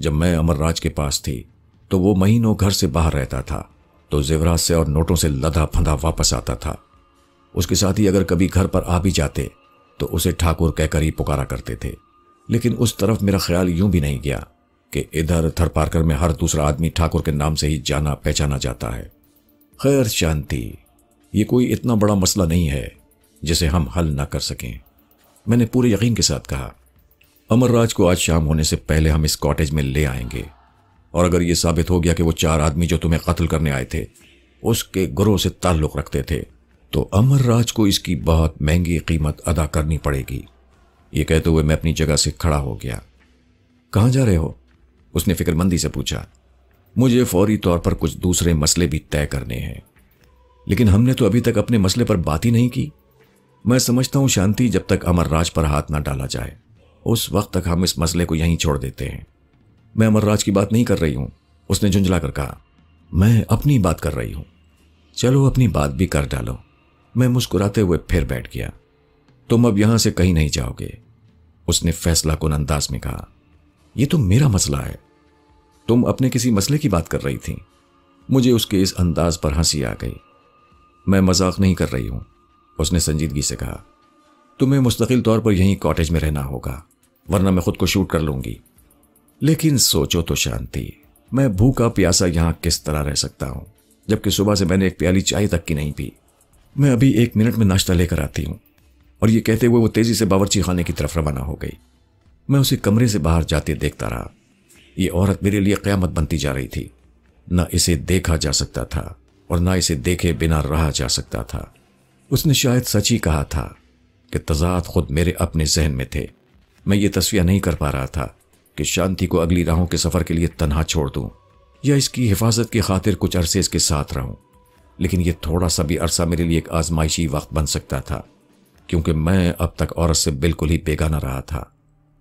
जब मैं अमरराज के पास थी तो वो महीनों घर से बाहर रहता था तो जेवरात से और नोटों से लदा फंदा वापस आता था उसके साथ ही अगर कभी घर पर आ भी जाते तो उसे ठाकुर कहकर ही पुकारा करते थे लेकिन उस तरफ मेरा ख्याल यूं भी नहीं गया कि इधर थरपारकर में हर दूसरा आदमी ठाकुर के नाम से ही जाना पहचाना जाता है खैर शांति ये कोई इतना बड़ा मसला नहीं है जिसे हम हल ना कर सकें मैंने पूरे यकीन के साथ कहा अमरराज को आज शाम होने से पहले हम इस कॉटेज में ले आएंगे और अगर ये साबित हो गया कि वो चार आदमी जो तुम्हें कत्ल करने आए थे उसके गुरु से ताल्लुक रखते थे तो अमरराज को इसकी बहुत महंगी कीमत अदा करनी पड़ेगी ये कहते हुए मैं अपनी जगह से खड़ा हो गया कहाँ जा रहे हो उसने फिक्रमंदी से पूछा मुझे फौरी तौर पर कुछ दूसरे मसले भी तय करने हैं लेकिन हमने तो अभी तक अपने मसले पर बात ही नहीं की मैं समझता हूं शांति जब तक अमर राज पर हाथ ना डाला जाए उस वक्त तक हम इस मसले को यहीं छोड़ देते हैं मैं अमरराज की बात नहीं कर रही हूं उसने झुंझला कर कहा मैं अपनी बात कर रही हूं चलो अपनी बात भी कर डालो मैं मुस्कुराते हुए फिर बैठ गया तुम अब यहां से कहीं नहीं जाओगे उसने फैसला कन अंदाज में कहा यह तो मेरा मसला है तुम अपने किसी मसले की बात कर रही थी मुझे उसके इस अंदाज पर हंसी आ गई मैं मजाक नहीं कर रही हूं उसने संजीदगी से कहा तुम्हें मुस्तकिल तौर पर यहीं कॉटेज में रहना होगा वरना मैं खुद को शूट कर लूंगी लेकिन सोचो तो शांति मैं भूखा प्यासा यहां किस तरह रह सकता हूं जबकि सुबह से मैंने एक प्याली चाय तक की नहीं पी मैं अभी एक मिनट में नाश्ता लेकर आती हूं और ये कहते हुए वो तेजी से बावरची खाने की तरफ रवाना हो गई मैं उसे कमरे से बाहर जाते देखता रहा ये औरत मेरे लिए क्यामत बनती जा रही थी न इसे देखा जा सकता था और न इसे देखे बिना रहा जा सकता था उसने शायद सच ही कहा था कि तजाद खुद मेरे अपने जहन में थे मैं ये तस्वीर नहीं कर पा रहा था कि शांति को अगली राहों के सफ़र के लिए तनहा छोड़ दूँ या इसकी हिफाजत की खातिर कुछ अरसे इसके साथ रहूँ लेकिन यह थोड़ा सा भी अरसा मेरे लिए एक आजमाइशी वक्त बन सकता था क्योंकि मैं अब तक औरत से बिल्कुल ही बेगाना रहा था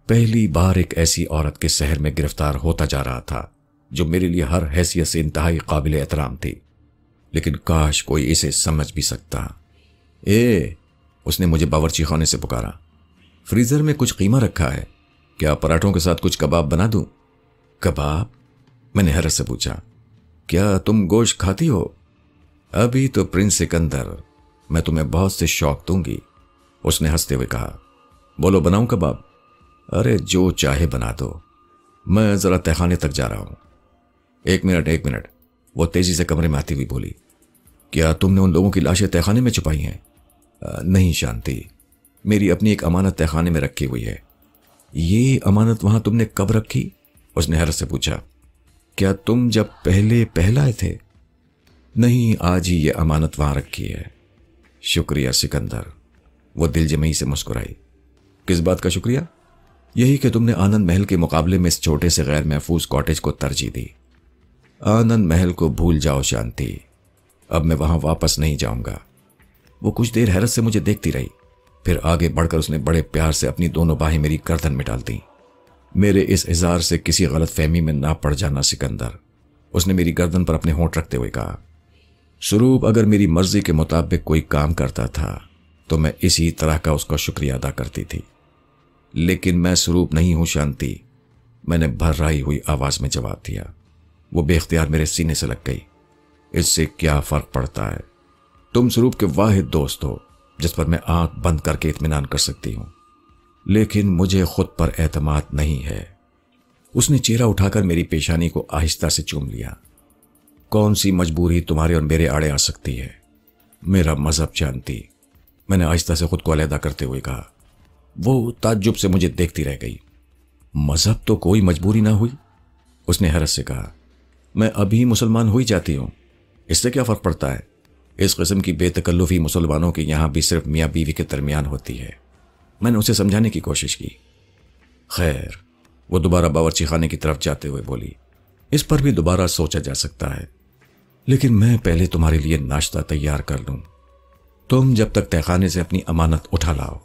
पहली बार एक ऐसी औरत के शहर में गिरफ्तार होता जा रहा था जो मेरे लिए हर हैसियत से इंतहाई काबिल एहतराम थी लेकिन काश कोई इसे समझ भी सकता ए उसने मुझे बावरची खाने से पुकारा फ्रीजर में कुछ कीमा रखा है क्या पराठों के साथ कुछ कबाब बना दूं? कबाब मैंने हरत से पूछा क्या तुम गोश्त खाती हो अभी तो प्रिंस सिकंदर मैं तुम्हें बहुत से शौक दूंगी उसने हंसते हुए कहा बोलो बनाऊं कबाब अरे जो चाहे बना दो मैं जरा तहखाने तक जा रहा हूं एक मिनट एक मिनट वो तेजी से कमरे में आती हुई बोली क्या तुमने उन लोगों की लाशें तहखाने में छुपाई हैं नहीं शांति मेरी अपनी एक अमानत तहखाने में रखी हुई है ये अमानत वहां तुमने कब रखी उसने हर से पूछा क्या तुम जब पहले पहलाए थे नहीं आज ही ये अमानत वहां रखी है शुक्रिया सिकंदर वो दिल जमी से मुस्कुराई किस बात का शुक्रिया यही कि तुमने आनंद महल के मुकाबले में इस छोटे से गैर महफूज कॉटेज को तरजीह दी आनंद महल को भूल जाओ शांति अब मैं वहां वापस नहीं जाऊंगा वो कुछ देर हैरत से मुझे देखती रही फिर आगे बढ़कर उसने बड़े प्यार से अपनी दोनों बाहें मेरी गर्दन में डाल दी मेरे इस इजहार से किसी गलत फहमी में ना पड़ जाना सिकंदर उसने मेरी गर्दन पर अपने होंठ रखते हुए कहा स्वरूप अगर मेरी मर्जी के मुताबिक कोई काम करता था तो मैं इसी तरह का उसका शुक्रिया अदा करती थी लेकिन मैं स्वरूप नहीं हूं शांति मैंने भर्राई हुई आवाज में जवाब दिया वो बेख्तियार मेरे सीने से लग गई इससे क्या फर्क पड़ता है तुम स्वरूप के वाहिद दोस्त हो जिस पर मैं आंख बंद करके इतमान कर सकती हूं लेकिन मुझे खुद पर एतमाद नहीं है उसने चेहरा उठाकर मेरी पेशानी को आहिस्ता से चूम लिया कौन सी मजबूरी तुम्हारे और मेरे आड़े आ सकती है मेरा मजहब जानती मैंने आहिस्ता से खुद को अलहदा करते हुए कहा वो ताज्जुब से मुझे देखती रह गई मजहब तो कोई मजबूरी ना हुई उसने हरस से कहा मैं अभी मुसलमान हो ही जाती हूं इससे क्या फर्क पड़ता है इस कस्म की बेतकल्लुफी मुसलमानों के यहाँ भी सिर्फ मियाँ बीवी के दरमियान होती है मैंने उसे समझाने की कोशिश की खैर वो दोबारा बावरची खाने की तरफ जाते हुए बोली इस पर भी दोबारा सोचा जा सकता है लेकिन मैं पहले तुम्हारे लिए नाश्ता तैयार कर लूँ तुम जब तक तहखाने से अपनी अमानत उठा लाओ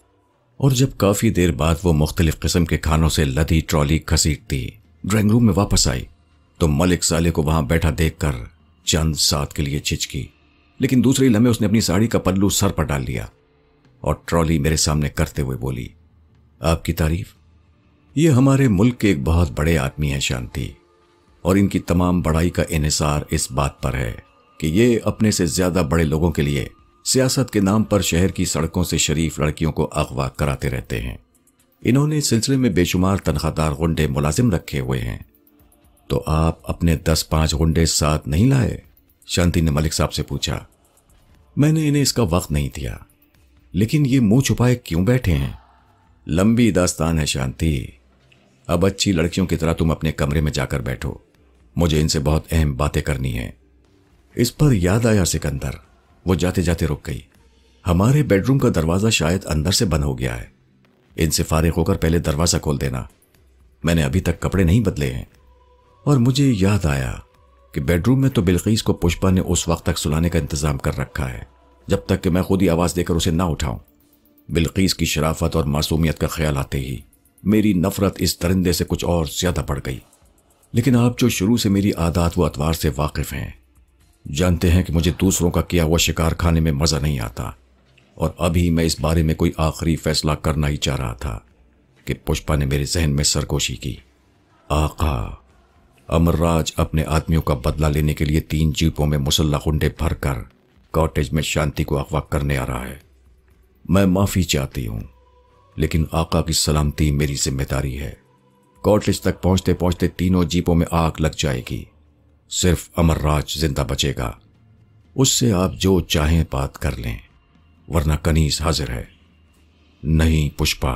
और जब काफ़ी देर बाद वो मुख्तलिफ किस्म के खानों से लदी ट्रॉली घसीटती ड्राइंग रूम में वापस आई तो मलिक साले को वहां बैठा देखकर चंद सात के लिए छिचकी लेकिन दूसरे लम्हे उसने अपनी साड़ी का पल्लू सर पर डाल लिया और ट्रॉली मेरे सामने करते हुए बोली आपकी तारीफ ये हमारे मुल्क के एक बहुत बड़े आदमी हैं शांति और इनकी तमाम बड़ाई का इनसार इस बात पर है कि ये अपने से ज्यादा बड़े लोगों के लिए सियासत के नाम पर शहर की सड़कों से शरीफ लड़कियों को अगवा कराते रहते हैं इन्होंने इस सिलसिले में बेशुमार तनख्वाहदार गुंडे मुलाजिम रखे हुए हैं तो आप अपने दस पांच गुंडे साथ नहीं लाए शांति ने मलिक साहब से पूछा मैंने इन्हें इसका वक्त नहीं दिया लेकिन ये मुंह छुपाए क्यों बैठे हैं लंबी दास्तान है शांति अब अच्छी लड़कियों की तरह तुम अपने कमरे में जाकर बैठो मुझे इनसे बहुत अहम बातें करनी है इस पर याद आया सिकंदर वो जाते जाते रुक गई हमारे बेडरूम का दरवाजा शायद अंदर से बंद हो गया है इनसे फारिग होकर पहले दरवाजा खोल देना मैंने अभी तक कपड़े नहीं बदले हैं और मुझे याद आया कि बेडरूम में तो बिल्कीस को पुष्पा ने उस वक्त तक सुलाने का इंतजाम कर रखा है जब तक कि मैं खुद ही आवाज़ देकर उसे ना उठाऊं बिलकीस की शराफत और मासूमियत का ख्याल आते ही मेरी नफरत इस दरिंदे से कुछ और ज़्यादा बढ़ गई लेकिन आप जो शुरू से मेरी आदात व अतवार से वाकिफ़ हैं जानते हैं कि मुझे दूसरों का किया हुआ शिकार खाने में मज़ा नहीं आता और अभी मैं इस बारे में कोई आखिरी फैसला करना ही चाह रहा था कि पुष्पा ने मेरे जहन में सरगोशी की आका अमरराज अपने आदमियों का बदला लेने के लिए तीन जीपों में मुसल्ला भर भरकर कॉटेज में शांति को अगवा करने आ रहा है मैं माफ़ी चाहती हूं लेकिन आका की सलामती मेरी जिम्मेदारी है कॉटेज तक पहुंचते पहुंचते तीनों जीपों में आग लग जाएगी सिर्फ अमरराज जिंदा बचेगा उससे आप जो चाहें बात कर लें वरना कनीस हाजिर है नहीं पुष्पा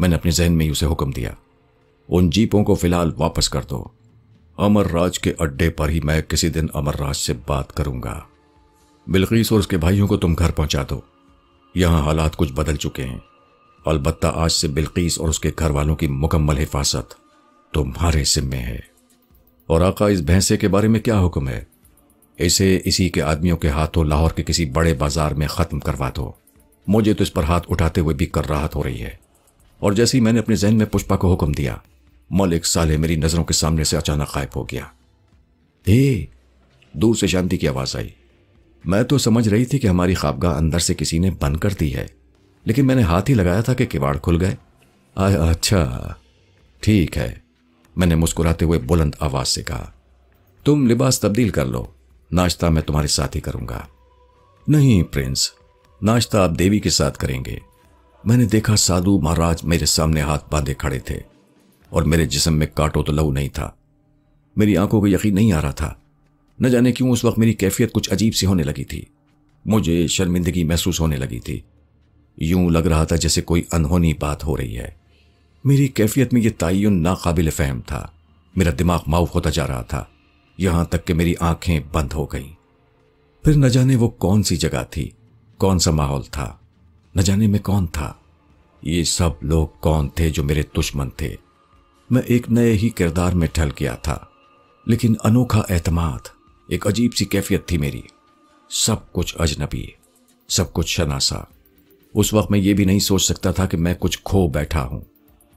मैंने अपने जहन में ही उसे हुक्म दिया उन जीपों को फिलहाल वापस कर दो अमरराज के अड्डे पर ही मैं किसी दिन अमरराज से बात करूंगा बिल्कीस और उसके भाइयों को तुम घर पहुंचा दो यहां हालात कुछ बदल चुके हैं अलबत्ता आज से बिल्कीस और उसके घर वालों की मुकम्मल हिफाजत तुम्हारे सिमे है और आका इस भैंसे के बारे में क्या हुक्म है इसे इसी के आदमियों के हाथों लाहौर के किसी बड़े बाजार में ख़त्म करवा दो मुझे तो इस पर हाथ उठाते हुए भी कर राहत हो रही है और जैसे ही मैंने अपने जहन में पुष्पा को हुक्म दिया मलिक साले मेरी नजरों के सामने से अचानक गायब हो गया ए दूर से शांति की आवाज आई मैं तो समझ रही थी कि हमारी खाबगा अंदर से किसी ने बंद कर दी है लेकिन मैंने हाथ ही लगाया था कि किवाड़ खुल गए अच्छा ठीक है मैंने मुस्कुराते हुए बुलंद आवाज से कहा तुम लिबास तब्दील कर लो नाश्ता मैं तुम्हारे साथ ही करूंगा नहीं प्रिंस नाश्ता आप देवी के साथ करेंगे मैंने देखा साधु महाराज मेरे सामने हाथ बांधे खड़े थे और मेरे जिसम में काटो तो लहू नहीं था मेरी आंखों को यकीन नहीं आ रहा था न जाने क्यों उस वक्त मेरी कैफियत कुछ अजीब सी होने लगी थी मुझे शर्मिंदगी महसूस होने लगी थी यूं लग रहा था जैसे कोई अनहोनी बात हो रही है मेरी कैफियत में यह तयन नाकबिल फहम था मेरा दिमाग माउफ होता जा रहा था यहां तक कि मेरी आंखें बंद हो गईं फिर न जाने वो कौन सी जगह थी कौन सा माहौल था न जाने में कौन था ये सब लोग कौन थे जो मेरे दुश्मन थे मैं एक नए ही किरदार में ढल गया था लेकिन अनोखा एतमाद एक अजीब सी कैफियत थी मेरी सब कुछ अजनबी सब कुछ शनासा उस वक्त मैं ये भी नहीं सोच सकता था कि मैं कुछ खो बैठा हूं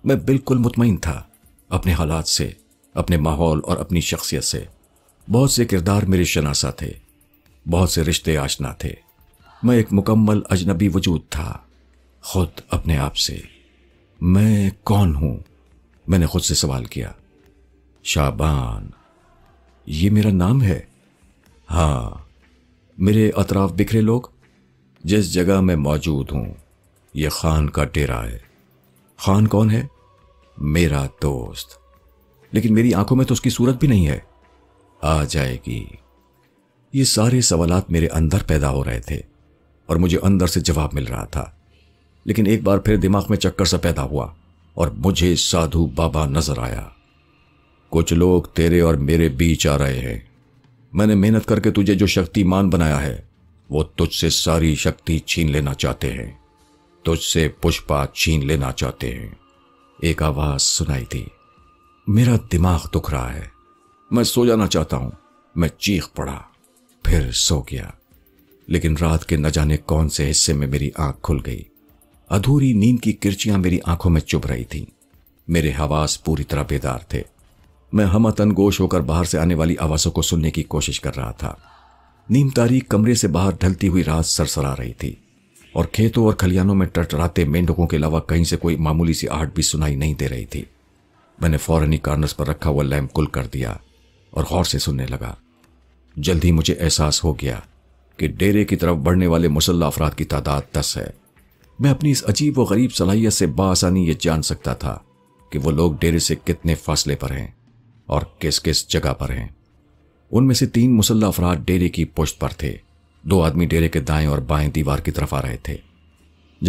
मैं बिल्कुल मुतमिन था अपने हालात से अपने माहौल और अपनी शख्सियत से बहुत से किरदार मेरे शनासा थे बहुत से रिश्ते आशना थे मैं एक मुकम्मल अजनबी वजूद था खुद अपने आप से मैं कौन हूं मैंने खुद से सवाल किया शाबान ये मेरा नाम है हाँ मेरे अतराफ बिखरे लोग जिस जगह मैं मौजूद हूं ये खान का डेरा है खान कौन है मेरा दोस्त लेकिन मेरी आंखों में तो उसकी सूरत भी नहीं है आ जाएगी ये सारे सवालात मेरे अंदर पैदा हो रहे थे और मुझे अंदर से जवाब मिल रहा था लेकिन एक बार फिर दिमाग में चक्कर सा पैदा हुआ और मुझे साधु बाबा नजर आया कुछ लोग तेरे और मेरे बीच आ रहे हैं मैंने मेहनत करके तुझे जो शक्तिमान बनाया है वो तुझसे सारी शक्ति छीन लेना चाहते हैं तुझसे पुष्पा छीन लेना चाहते हैं एक आवाज सुनाई थी मेरा दिमाग दुख रहा है मैं सो जाना चाहता हूं मैं चीख पड़ा फिर सो गया लेकिन रात के न जाने कौन से हिस्से में मेरी आंख खुल गई अधूरी नींद की किरचियां मेरी आंखों में चुभ रही थीं। मेरे हवास पूरी तरह बेदार थे मैं हमतन गोश होकर बाहर से आने वाली आवाज़ों को सुनने की कोशिश कर रहा था नीम तारीख कमरे से बाहर ढलती हुई रात सरसरा रही थी और खेतों और खलियानों में टटराते मेंढकों के अलावा कहीं से कोई मामूली सी आहट भी सुनाई नहीं दे रही थी मैंने फौरन ही कार्नर्स पर रखा हुआ लैम्प कुल कर दिया और गौर से सुनने लगा जल्द ही मुझे एहसास हो गया कि डेरे की तरफ बढ़ने वाले मुसल्ला अफराद की तादाद दस है मैं अपनी इस अजीब व गरीब सलाहियत से बासानी ये जान सकता था कि वो लोग डेरे से कितने फासले पर हैं और किस किस जगह पर हैं उनमें से तीन मुसल्ला अफराद डेरे की पुश्त पर थे दो आदमी डेरे के दाएं और बाएं दीवार की तरफ आ रहे थे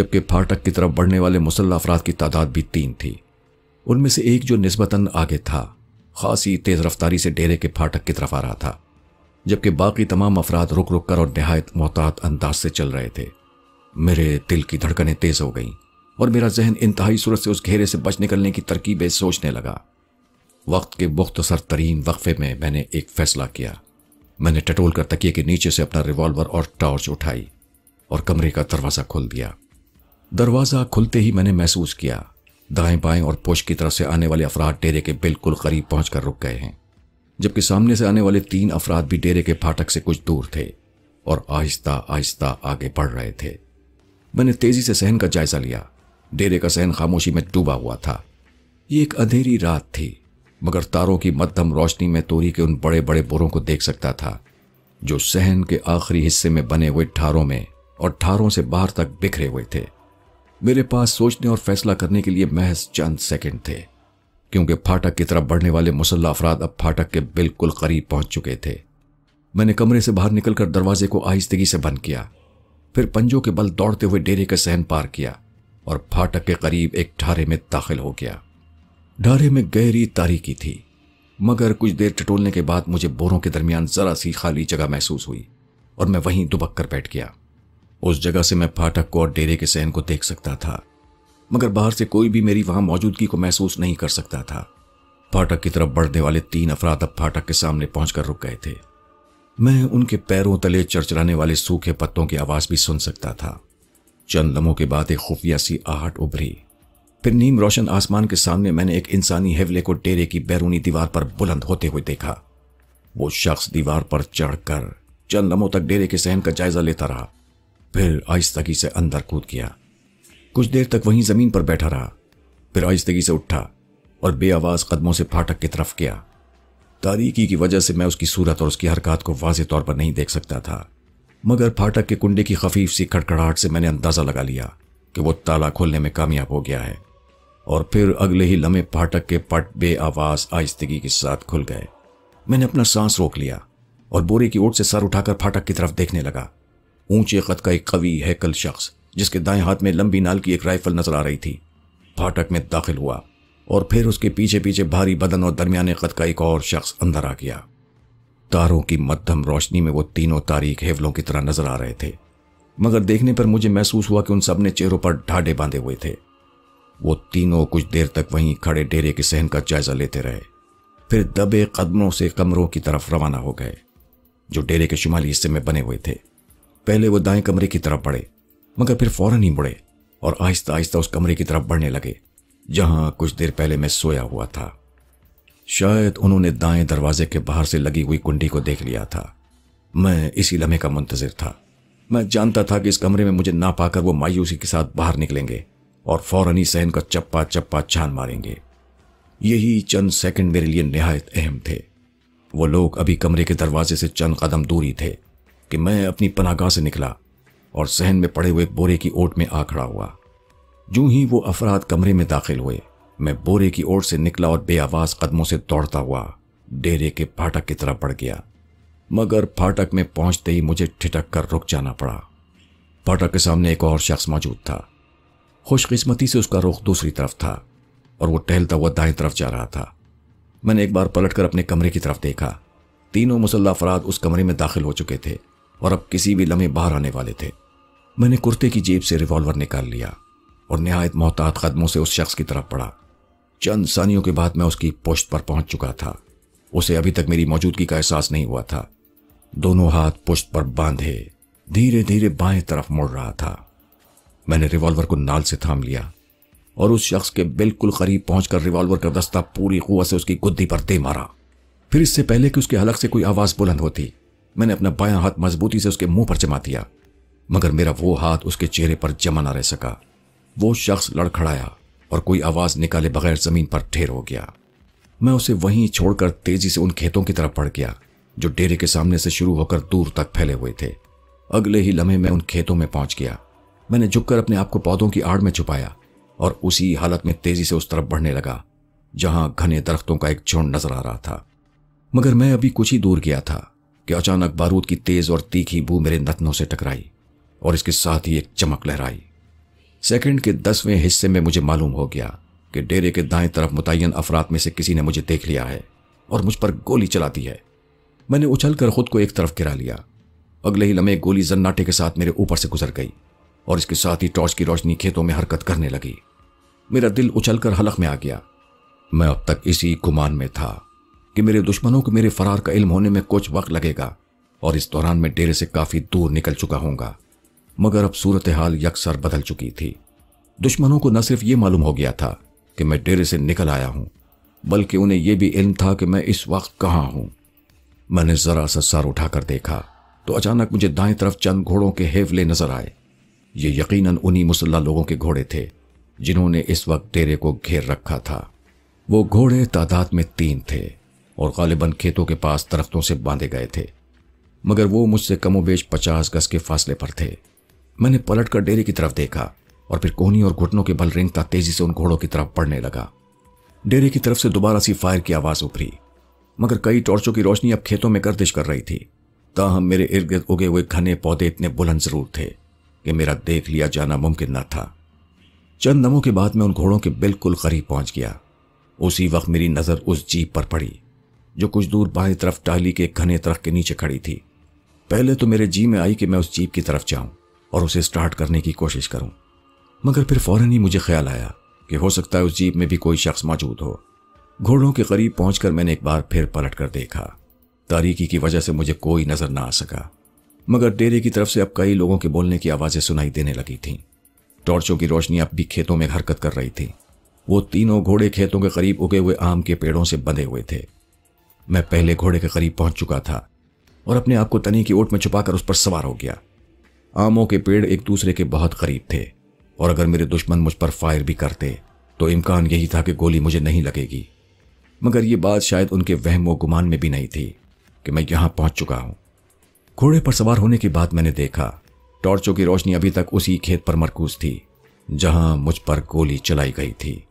जबकि फाटक की तरफ बढ़ने वाले मुसल्ला अफराद की तादाद भी तीन थी उनमें से एक जो नस्बता आगे था खासी तेज रफ्तारी से डेरे के फाटक की तरफ आ रहा था जबकि बाकी तमाम अफराद रुक रुक कर और नहायत मोहतात अंदाज से चल रहे थे मेरे दिल की धड़कनें तेज हो गईं और मेरा जहन इंतहाई सूरत से उस घेरे से बच निकलने की तरकीबें सोचने लगा वक्त के मुख्तसर तरीन वक्फे में मैंने एक फैसला किया मैंने टटोल कर तकिए के नीचे से अपना रिवॉल्वर और टॉर्च उठाई और कमरे का दरवाज़ा खोल दिया दरवाज़ा खुलते ही मैंने महसूस किया दाएं बाएं और पोश की तरफ से आने वाले अफराद डेरे के बिल्कुल करीब पहुँच कर रुक गए हैं जबकि सामने से आने वाले तीन अफराद भी डेरे के फाटक से कुछ दूर थे और आहिस्ता आहिस्ता आगे बढ़ रहे थे मैंने तेजी से सहन का जायजा लिया डेरे का सहन खामोशी में डूबा हुआ था ये एक अंधेरी रात थी मगर तारों की मध्यम रोशनी में तोरी के उन बड़े बड़े बोरों को देख सकता था जो सहन के आखिरी हिस्से में बने हुए ठारों में और ठारों से बाहर तक बिखरे हुए थे मेरे पास सोचने और फैसला करने के लिए महज चंद सेकंड थे क्योंकि फाटक की तरफ बढ़ने वाले मुसल्ला अफराद अब फाटक के बिल्कुल करीब पहुंच चुके थे मैंने कमरे से बाहर निकलकर दरवाजे को आहिस्तगी से बंद किया फिर पंजों के बल दौड़ते हुए डेरे का सहन पार किया और फाटक के करीब एक ढारे में दाखिल हो गया ढारे में गहरी तारीकी थी मगर कुछ देर टटोलने के बाद मुझे बोरों के दरमियान जरा सी खाली जगह महसूस हुई और मैं वहीं दुबक कर बैठ गया उस जगह से मैं फाटक को और डेरे के सहन को देख सकता था मगर बाहर से कोई भी मेरी वहां मौजूदगी को महसूस नहीं कर सकता था फाटक की तरफ बढ़ने वाले तीन अफराद अब फाटक के सामने पहुंचकर रुक गए थे मैं उनके पैरों तले चरचराने वाले सूखे पत्तों की आवाज भी सुन सकता था चंद लम्हों के बाद एक खुफिया सी आहट उभरी फिर नीम रोशन आसमान के सामने मैंने एक इंसानी हेवले को डेरे की बैरूनी दीवार पर बुलंद होते हुए देखा वो शख्स दीवार पर चढ़कर चंद लम्हों तक डेरे के सहन का जायजा लेता रहा फिर आहिस्तगी से अंदर कूद गया कुछ देर तक वहीं जमीन पर बैठा रहा फिर आहिस्तगी से उठा और बेआवाज कदमों से फाटक की तरफ गया तारीकी की वजह से मैं उसकी सूरत और उसकी हरकत को वाज तौर पर नहीं देख सकता था मगर फाटक के कुंडे की खफीफ सी खड़खड़ाहट से मैंने अंदाज़ा लगा लिया कि वो ताला खोलने में कामयाब हो गया है और फिर अगले ही लम्हे फाटक के पट बे आवाज आहिस्तगी के साथ खुल गए मैंने अपना सांस रोक लिया और बोरे की ओट से सर उठाकर फाटक की तरफ देखने लगा ऊंचे कद का एक कवि हैकल शख्स जिसके दाएं हाथ में लंबी नाल की एक राइफल नजर आ रही थी फाटक में दाखिल हुआ और फिर उसके पीछे पीछे भारी बदन और दरमियाने कद का एक और शख्स अंदर आ गया तारों की मध्यम रोशनी में वो तीनों तारीख हेवलों की तरह नजर आ रहे थे मगर देखने पर मुझे महसूस हुआ कि उन सब ने चेहरों पर ढाडे बांधे हुए थे वो तीनों कुछ देर तक वहीं खड़े डेरे के सहन का जायजा लेते रहे फिर दबे कदमों से कमरों की तरफ रवाना हो गए जो डेरे के शुमाली हिस्से में बने हुए थे पहले वो दाएं कमरे की तरफ बढ़े मगर फिर फौरन ही मुड़े और आहिस्ता आहिस्ता उस कमरे की तरफ बढ़ने लगे जहां कुछ देर पहले मैं सोया हुआ था शायद उन्होंने दाएं दरवाजे के बाहर से लगी हुई कुंडी को देख लिया था मैं इसी लम्हे का मुंतजर था मैं जानता था कि इस कमरे में मुझे ना पाकर वो मायूसी के साथ बाहर निकलेंगे और फौरन ही सहन का चप्पा चप्पा छान मारेंगे यही चंद सेकंड मेरे लिए नहायत अहम थे वो लोग अभी कमरे के दरवाजे से चंद कदम दूरी थे कि मैं अपनी पनागाह से निकला और सहन में पड़े हुए बोरे की ओट में आ खड़ा हुआ जूं ही वो अफराद कमरे में दाखिल हुए मैं बोरे की ओर से निकला और बेआवाज कदमों से दौड़ता हुआ डेरे के फाटक की तरफ बढ़ गया मगर फाटक में पहुंचते ही मुझे ठिटक कर रुक जाना पड़ा फाटक के सामने एक और शख्स मौजूद था खुशकिस्मती से उसका रुख दूसरी तरफ था और वो टहलता हुआ दाएं तरफ जा रहा था मैंने एक बार पलटकर अपने कमरे की तरफ देखा तीनों मुसल्ला अफराद उस कमरे में दाखिल हो चुके थे और अब किसी भी लम्हे बाहर आने वाले थे मैंने कुर्ते की जेब से रिवॉल्वर निकाल लिया और नहायत मोहतात कदमों से उस शख्स की तरफ पड़ा चंद सानियों के बाद मैं उसकी पुश्त पर पहुंच चुका था उसे अभी तक मेरी मौजूदगी का एहसास नहीं हुआ था दोनों हाथ पुश्त पर बांधे धीरे धीरे बाएं तरफ मुड़ रहा था मैंने रिवॉल्वर को नाल से थाम लिया और उस शख्स के बिल्कुल करीब पहुंचकर रिवॉल्वर का दस्ता पूरी कुआ से उसकी गुद्दी पर दे मारा फिर इससे पहले कि उसके हलक से कोई आवाज बुलंद होती मैंने अपना बायां हाथ मजबूती से उसके मुंह पर जमा दिया मगर मेरा वो हाथ उसके चेहरे पर जमा ना रह सका वो शख्स लड़खड़ाया और कोई आवाज निकाले बगैर जमीन पर ठेर हो गया मैं उसे वहीं छोड़कर तेजी से उन खेतों की तरफ बढ़ गया जो डेरे के सामने से शुरू होकर दूर तक फैले हुए थे अगले ही लम्हे में उन खेतों में पहुंच गया मैंने झुककर अपने आप को पौधों की आड़ में छुपाया और उसी हालत में तेजी से उस तरफ बढ़ने लगा जहां घने दरख्तों का एक झुंड नजर आ रहा था मगर मैं अभी कुछ ही दूर गया था कि अचानक बारूद की तेज और तीखी बू मेरे नथनों से टकराई और इसके साथ ही एक चमक लहराई सेकंड के दसवें हिस्से में मुझे मालूम हो गया कि डेरे के दाएं तरफ मुतन अफराद में से किसी ने मुझे देख लिया है और मुझ पर गोली चला दी है मैंने उछल कर खुद को एक तरफ गिरा लिया अगले ही लम्हे गोली जन्नाटे के साथ मेरे ऊपर से गुजर गई और इसके साथ ही टॉर्च की रोशनी खेतों में हरकत करने लगी मेरा दिल उछल कर हलक में आ गया मैं अब तक इसी गुमान में था कि मेरे दुश्मनों को मेरे फरार का इल्म होने में कुछ वक्त लगेगा और इस दौरान मैं डेरे से काफी दूर निकल चुका हूंगा मगर अब सूरत हाल यकसर बदल चुकी थी दुश्मनों को न सिर्फ ये मालूम हो गया था कि मैं डेरे से निकल आया हूं बल्कि उन्हें यह भी इल्म था कि मैं इस वक्त कहाँ हूं मैंने जरा सा सर उठाकर देखा तो अचानक मुझे दाएं तरफ चंद घोड़ों के हेवले नजर आए ये यकीनन उन्हीं मुसल्ला लोगों के घोड़े थे जिन्होंने इस वक्त डेरे को घेर रखा था वो घोड़े तादाद में तीन थे और गालिबन खेतों के पास दरख्तों से बांधे गए थे मगर वो मुझसे कमोबेश पचास गज के फासले पर थे मैंने पलटकर डेरे की तरफ देखा और फिर कोहनी और घुटनों के बल रेंगता तेजी से उन घोड़ों की तरफ पड़ने लगा डेरे की तरफ से दोबारा सी फायर की आवाज उभरी मगर कई टॉर्चों की रोशनी अब खेतों में गर्दिश कर रही थी ताहम मेरे इर्द गिर्द उगे हुए घने पौधे इतने बुलंद जरूर थे कि मेरा देख लिया जाना मुमकिन न था चंद नमों के बाद मैं उन घोड़ों के बिल्कुल करीब पहुंच गया उसी वक्त मेरी नजर उस जीप पर पड़ी जो कुछ दूर बाएं तरफ टाली के घने तरफ के नीचे खड़ी थी पहले तो मेरे जी में आई कि मैं उस जीप की तरफ जाऊं और उसे स्टार्ट करने की कोशिश करूं मगर फिर फौरन ही मुझे ख्याल आया कि हो सकता है उस जीप में भी कोई शख्स मौजूद हो घोड़ों के करीब पहुंचकर मैंने एक बार फिर पलट कर देखा तारीकी की वजह से मुझे कोई नजर ना आ सका मगर डेरे की तरफ से अब कई लोगों के बोलने की आवाजें सुनाई देने लगी थीं टॉर्चों की रोशनी अब भी खेतों में हरकत कर रही थी वो तीनों घोड़े खेतों के करीब उगे हुए आम के पेड़ों से बंधे हुए थे मैं पहले घोड़े के करीब पहुंच चुका था और अपने आप को तनी की ओट में छुपाकर उस पर सवार हो गया आमों के पेड़ एक दूसरे के बहुत करीब थे और अगर मेरे दुश्मन मुझ पर फायर भी करते तो इम्कान यही था कि गोली मुझे नहीं लगेगी मगर ये बात शायद उनके वहम व गुमान में भी नहीं थी कि मैं यहां पहुंच चुका हूं घोड़े पर सवार होने के बाद मैंने देखा टॉर्चों की रोशनी अभी तक उसी खेत पर मरकूज थी जहां मुझ पर गोली चलाई गई थी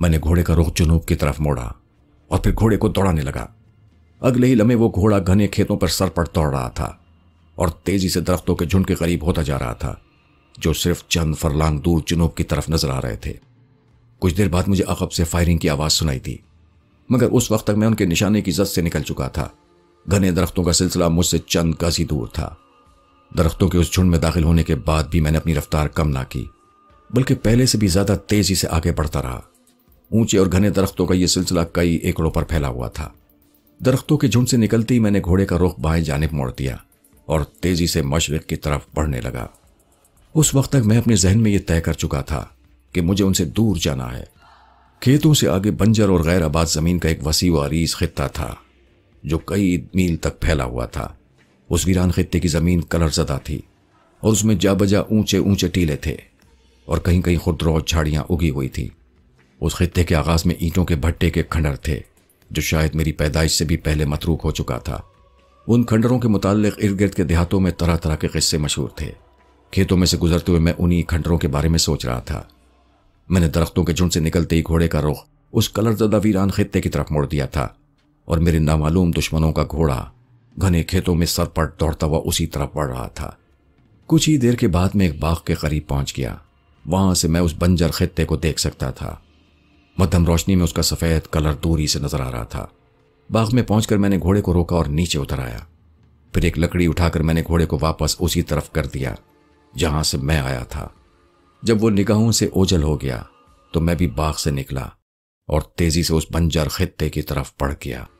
मैंने घोड़े का रुख जुनूब की तरफ मोड़ा और फिर घोड़े को दौड़ाने लगा अगले ही लम्हे वो घोड़ा घने खेतों पर सर पर दौड़ रहा था और तेजी से दरख्तों के झुंड के करीब होता जा रहा था जो सिर्फ चंद फरलांग दूर जुनूब की तरफ नजर आ रहे थे कुछ देर बाद मुझे अकब से फायरिंग की आवाज सुनाई थी मगर उस वक्त तक मैं उनके निशाने की जद से निकल चुका था घने दरख्तों का सिलसिला मुझसे चंद गज ही दूर था दरख्तों के उस झुंड में दाखिल होने के बाद भी मैंने अपनी रफ्तार कम ना की बल्कि पहले से भी ज्यादा तेजी से आगे बढ़ता रहा ऊंचे और घने दरख्तों का यह सिलसिला कई एकड़ों पर फैला हुआ था दरख्तों के झुंड से निकलते ही मैंने घोड़े का रुख बाएं जानब मोड़ दिया और तेजी से मशरक की तरफ बढ़ने लगा उस वक्त तक मैं अपने जहन में यह तय कर चुका था कि मुझे उनसे दूर जाना है खेतों से आगे बंजर और गैर आबाद जमीन का एक वसी व अरीज खत्ता था जो कई मील तक फैला हुआ था उस वीरान खत्ते की जमीन कलरजदा थी और उसमें जा बजा ऊंचे ऊंचे टीले थे और कहीं कहीं खुदरौज झाड़ियां उगी हुई थी उस खत्ते के आगाज में ईंटों के भट्टे के खंडर थे जो शायद मेरी पैदाइश से भी पहले मतरूक हो चुका था उन खंडरों के मुतालिक इर्द गिर्द के देहातों में तरह तरह के किस्से मशहूर थे खेतों में से गुजरते हुए मैं उन्हीं खंडरों के बारे में सोच रहा था मैंने दरख्तों के झुंड से निकलते ही घोड़े का रुख उस कलर जदा वीरान खत्ते की तरफ मोड़ दिया था और मेरे नामालूम दुश्मनों का घोड़ा घने खेतों में सरपट दौड़ता हुआ उसी तरफ बढ़ रहा था कुछ ही देर के बाद मैं एक बाग के करीब पहुंच गया वहां से मैं उस बंजर खत्ते को देख सकता था मध्यम रोशनी में उसका सफ़ेद कलर दूरी से नजर आ रहा था बाग में पहुंचकर मैंने घोड़े को रोका और नीचे उतर आया फिर एक लकड़ी उठाकर मैंने घोड़े को वापस उसी तरफ कर दिया जहां से मैं आया था जब वो निगाहों से ओझल हो गया तो मैं भी बाग से निकला और तेजी से उस बंजर खत्ते की तरफ पड़ गया